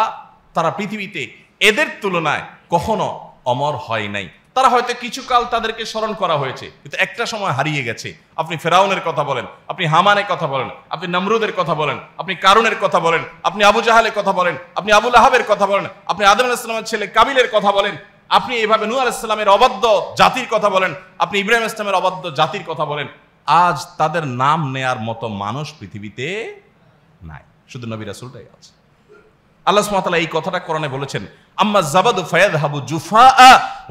তারা পৃথিবীতে এদের তুলনায় কখনো অমর হয় নাই তারা হয়তো কিছু কাল তাদেরকে স্মরণ করা হয়েছে কিন্তু একটা সময় হারিয়ে গেছে আপনি ফেরাউনের কথা বলেন আপনি হামানের কথা বলেন আপনি নমরুদের কথা বলেন আপনি কারুনের কথা বলেন আপনি আবু জাহালের কথা বলেন আপনি আবুল আহাবের কথা বলেন আপনি আদম আলাহিসামের ছেলে কাবিলের কথা বলেন আপনি এভাবে নূর ইসলামের অবাধ্য জাতির কথা বলেন আপনি ইব্রাহিম ইসলামের অবাধ্য জাতির কথা বলেন আজ তাদের নাম নেয়ার মতো মানুষ পৃথিবীতে নাই শুধু নবী আছে আল্লাহ সুমাতালা এই কথাটা কোরআনে বলেছেন আম্মা জাবাদু ফায়াদ হাবু জুফা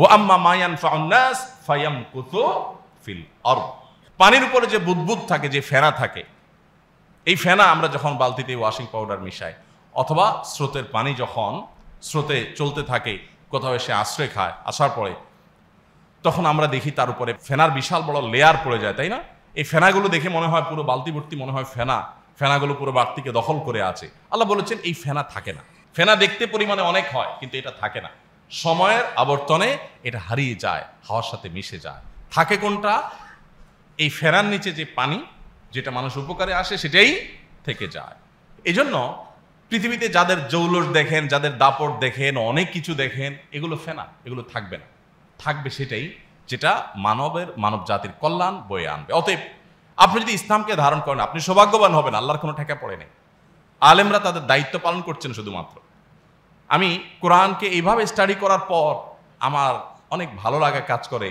ও আম্মা মায়ান ফাউন্নাস ফায়াম কুতু ফিল অর পানির উপরে যে বুদবুদ থাকে যে ফেনা থাকে এই ফেনা আমরা যখন বালতিতে ওয়াশিং পাউডার মিশাই অথবা স্রোতের পানি যখন স্রোতে চলতে থাকে কোথাও এসে আশ্রয় খায় আসার পরে তখন আমরা দেখি তার উপরে ফেনার বিশাল বড় লেয়ার পড়ে যায় তাই না এই ফেনাগুলো দেখে মনে হয় পুরো বালতি ভর্তি মনে হয় ফেনা ফেনাগুলো পুরো বাড়তিকে দখল করে আছে আল্লাহ বলেছেন এই ফেনা থাকে না ফেনা দেখতে পরিমাণে অনেক হয় কিন্তু এটা থাকে না সময়ের আবর্তনে এটা হারিয়ে যায় হাওয়ার সাথে মিশে যায় থাকে কোনটা এই ফেরার নিচে যে পানি যেটা মানুষ উপকারে আসে সেটাই থেকে যায় এই জন্য পৃথিবীতে যাদের জৌলস দেখেন যাদের দাপট দেখেন অনেক কিছু দেখেন এগুলো ফেনা এগুলো থাকবে না থাকবে সেটাই যেটা মানবের মানব জাতির কল্যাণ বয়ে আনবে অতএব আপনি যদি ইসলামকে ধারণ করেন আপনি সৌভাগ্যবান হবেন আল্লাহর কোনো ঠেকা পড়ে নেই আলেমরা তাদের দায়িত্ব পালন করছেন শুধুমাত্র আমি কোরআনকে এইভাবে স্টাডি করার পর আমার অনেক ভালো লাগা কাজ করে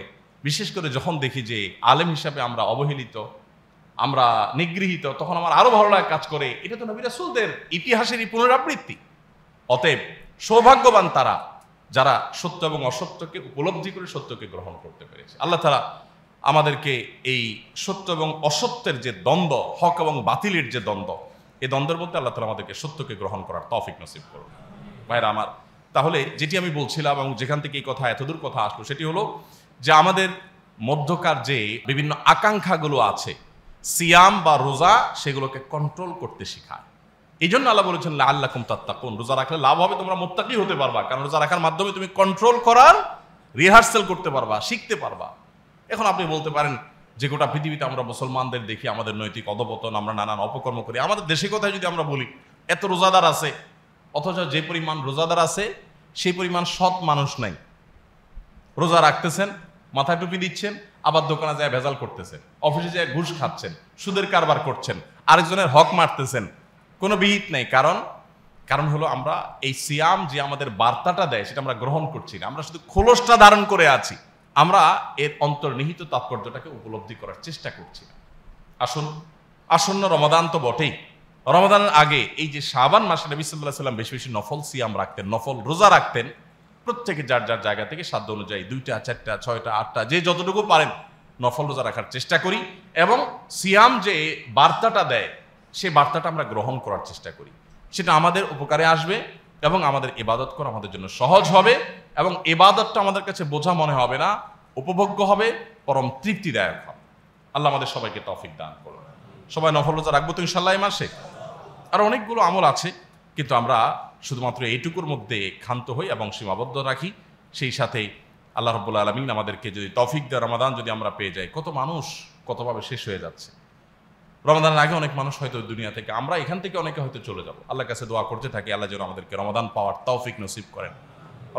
বিশেষ করে যখন দেখি যে আলেম হিসাবে আমরা অবহেলিত আমরা নিগৃহীত তখন আমার আরও ভালো লাগা কাজ করে এটা তো নবী রাসুলদের ইতিহাসেরই পুনরাবৃত্তি অতএব সৌভাগ্যবান তারা যারা সত্য এবং অসত্যকে উপলব্ধি করে সত্যকে গ্রহণ করতে পেরেছে আল্লাহ তারা আমাদেরকে এই সত্য এবং অসত্যের যে দ্বন্দ্ব হক এবং বাতিলের যে দ্বন্দ্ব এই দ্বন্দ্বের মধ্যে আল্লাহ তালা আমাদেরকে সত্যকে গ্রহণ করার তফিক নসিব করুন ভাইরা আমার তাহলে যেটি আমি বলছিলাম এবং যেখান থেকে এই কথা এতদূর কথা আসলো সেটি হলো যে আমাদের মধ্যকার যে বিভিন্ন আকাঙ্ক্ষাগুলো আছে সিয়াম বা রোজা সেগুলোকে কন্ট্রোল করতে শেখায় এই জন্য আল্লাহ বলেছেন আল্লাহ কুম তাত্তাকুন রোজা রাখলে লাভ হবে তোমরা মোত্তাকি হতে পারবা কারণ রোজা রাখার মাধ্যমে তুমি কন্ট্রোল করার রিহার্সেল করতে পারবা শিখতে পারবা এখন আপনি বলতে পারেন যে গোটা পৃথিবীতে আমরা মুসলমানদের দেখি আমাদের নৈতিক অধপতন আমরা নানান অপকর্ম করি আমাদের দেশে কথায় যদি আমরা বলি এত রোজাদার আছে অথচ যে পরিমাণ রোজাদার আছে সেই পরিমাণ সৎ মানুষ নাই রোজা রাখতেছেন মাথায় টুপি দিচ্ছেন আবার দোকানে যায় ভেজাল করতেছেন অফিসে যায় ঘুষ খাচ্ছেন সুদের কারবার করছেন আরেকজনের হক মারতেছেন কোনো বিহিত নেই কারণ কারণ হলো আমরা এই সিয়াম যে আমাদের বার্তাটা দেয় সেটা আমরা গ্রহণ করছি না আমরা শুধু খোলসটা ধারণ করে আছি আমরা এর অন্তর্নিহিত তাৎপর্যটাকে উপলব্ধি করার চেষ্টা করছি আসুন আসন্ন রমাদান তো বটেই রমাদানের আগে এই যে শাবান মাসে নবী সাল্লাহ সাল্লাম বেশি বেশি নফল সিয়াম রাখতেন নফল রোজা রাখতেন প্রত্যেকে যার যার জায়গা থেকে সাধ্য অনুযায়ী দুইটা চারটা ছয়টা আটটা যে যতটুকু পারেন নফল রোজা রাখার চেষ্টা করি এবং সিয়াম যে বার্তাটা দেয় সে বার্তাটা আমরা গ্রহণ করার চেষ্টা করি সেটা আমাদের উপকারে আসবে এবং আমাদের ইবাদত করা আমাদের জন্য সহজ হবে এবং ইবাদতটা আমাদের কাছে বোঝা মনে হবে না উপভোগ্য হবে পরম তৃপ্তিদায়ক হবে আল্লাহ আমাদের সবাইকে টফিক দান করুন সবাই নফল রোজা রাখবো তো ইনশাল্লাহ মাসে আর অনেকগুলো আমল আছে কিন্তু আমরা শুধুমাত্র এইটুকুর মধ্যে ক্ষান্ত হই এবং সীমাবদ্ধ রাখি সেই সাথে আল্লাহ রব্বুল আলমিন আমাদেরকে যদি তফিক দেওয়ার রমাদান যদি আমরা পেয়ে যাই কত মানুষ কতভাবে শেষ হয়ে যাচ্ছে রমাদানের আগে অনেক মানুষ হয়তো দুনিয়া থেকে আমরা এখান থেকে অনেকে হয়তো চলে যাবো আল্লাহ কাছে দোয়া করতে থাকি আল্লাহ যেন আমাদেরকে রমাদান পাওয়ার তৌফিক নসিব করেন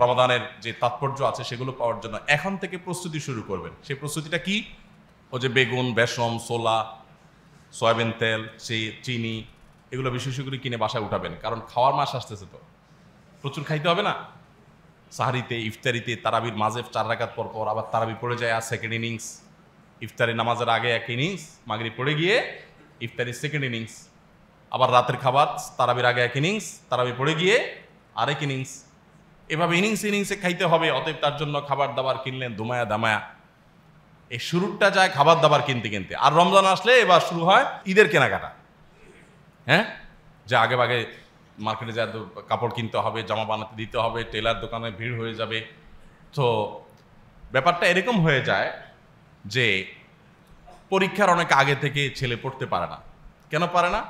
রমাদানের যে তাৎপর্য আছে সেগুলো পাওয়ার জন্য এখন থেকে প্রস্তুতি শুরু করবেন সেই প্রস্তুতিটা কি ও যে বেগুন বেসম সোলা সয়াবিন তেল চিনি এগুলো বিশেষ করে কিনে বাসায় উঠাবেন কারণ খাওয়ার মাস আসতেছে তো প্রচুর খাইতে হবে না সাহারিতে ইফতারিতে তারাবির মাঝে চার রাখাত পর পর আবার তারাবি পড়ে যায় আর সেকেন্ড ইনিংস ইফতারি নামাজের আগে এক ইনিংস মাগরি পড়ে গিয়ে ইফতারের সেকেন্ড ইনিংস আবার রাতের খাবার তারাবির আগে এক ইনিংস তারাবি পড়ে গিয়ে আরেক ইনিংস এভাবে ইনিংস ইনিংসে খাইতে হবে অতএব তার জন্য খাবার দাবার কিনলেন দুমায়া দামায়া এই শুরুটা যায় খাবার দাবার কিনতে কিনতে আর রমজান আসলে এবার শুরু হয় ঈদের কেনাকাটা হ্যাঁ যে আগে বাগে মার্কেটে যা কাপড় কিনতে হবে জামা বানাতে দিতে হবে টেলার দোকানে ভিড় হয়ে যাবে তো ব্যাপারটা এরকম হয়ে যায় যে পরীক্ষার অনেক আগে থেকে ছেলে পড়তে পারে না কেন পারে না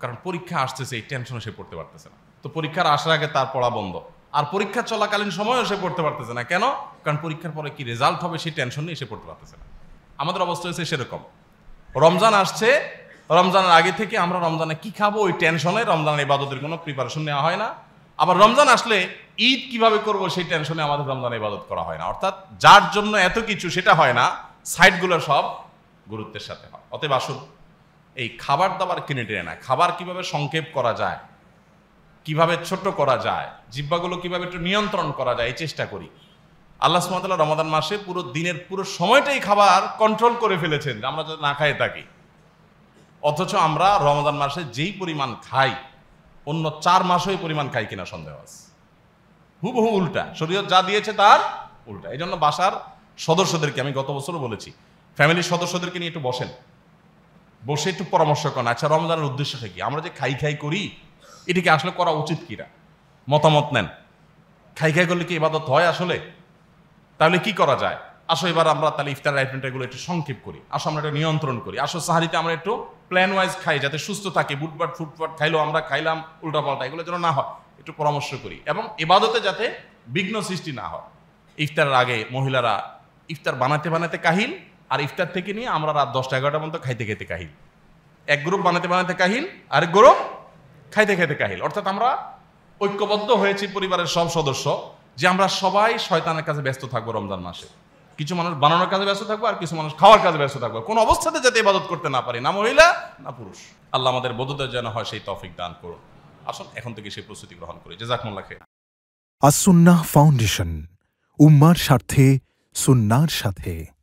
কারণ পরীক্ষা আসতেছে এই টেনশনে সে পড়তে পারতেছে না তো পরীক্ষার আসার আগে তার পড়া বন্ধ আর পরীক্ষা চলাকালীন সময়ও সে পড়তে পারতেছে না কেন কারণ পরীক্ষার পরে কি রেজাল্ট হবে সেই টেনশন নিয়ে সে পড়তে পারতেছে না আমাদের অবস্থা হয়েছে সেরকম রমজান আসছে রমজানের আগে থেকে আমরা রমজানে কি খাবো ওই টেনশনে রমজান ইবাদতের কোনো প্রিপারেশন নেওয়া হয় না আবার রমজান আসলে ঈদ কিভাবে করব সেই টেনশনে আমাদের রমজান ইবাদত করা হয় না অর্থাৎ যার জন্য এত কিছু সেটা হয় না সাইডগুলো সব গুরুত্বের সাথে হয় অতএব আসুন এই খাবার দাবার কিনে টেনে না খাবার কিভাবে সংক্ষেপ করা যায় কিভাবে ছোট করা যায় জিব্বাগুলো কিভাবে একটু নিয়ন্ত্রণ করা যায় এই চেষ্টা করি আল্লাহ সুমতাল্লাহ রমাদান মাসে পুরো দিনের পুরো সময়টাই খাবার কন্ট্রোল করে ফেলেছেন আমরা যদি না খাই থাকি অথচ আমরা রমাদান মাসে যেই পরিমাণ খাই অন্য চার এই পরিমাণ খাই কিনা সন্দেহ আছে হুবহু উল্টা শরীর যা দিয়েছে তার উল্টা এই জন্য বাসার সদস্যদেরকে আমি গত বছরও বলেছি ফ্যামিলির সদস্যদেরকে নিয়ে একটু বসেন বসে একটু পরামর্শ করেন আচ্ছা রমজানের উদ্দেশ্য কি আমরা যে খাই খাই করি এটিকে আসলে করা উচিত কিনা মতামত নেন খাই খাই করলে কি ইবাদত হয় আসলে তাহলে কি করা যায় আসো এবার আমরা তাহলে ইফতার আইটেমটাগুলো একটু সংক্ষেপ করি আসো আমরা এটা নিয়ন্ত্রণ করি আসো সাহারিতে আমরা একটু প্ল্যান ওয়াইজ খাই যাতে সুস্থ থাকে বুটবাট ফুটবাট খাইলো আমরা খাইলাম উল্টাপাল্টা এগুলো যেন না হয় একটু পরামর্শ করি এবং এবাদতে যাতে বিঘ্ন সৃষ্টি না হয় ইফতারের আগে মহিলারা ইফতার বানাতে বানাতে কাহিল আর ইফতার থেকে নিয়ে আমরা রাত দশটা এগারোটা পর্যন্ত খাইতে খাইতে কাহিল এক গ্রুপ বানাতে বানাতে কাহিল আরেক গ্রুপ খাইতে খাইতে কাহিল অর্থাৎ আমরা ঐক্যবদ্ধ হয়েছি পরিবারের সব সদস্য যে আমরা সবাই শয়তানের কাছে ব্যস্ত থাকবো রমজান মাসে কিছু মানুষ বানানোর কাজে ব্যস্ত থাকবো আর কিছু মানুষ খাওয়ার কাজে ব্যস্ত থাকবো কোনো অবস্থাতে যাতে ইবাদত করতে না পারি না মহিলা না পুরুষ আল্লাহ আমাদের বোধদের যেন হয় সেই তফিক দান করুন আসুন এখন থেকে সেই প্রস্তুতি গ্রহণ করি যাকুন লাখে আসুন্না ফাউন্ডেশন উম্মার স্বার্থে সুন্নার সাথে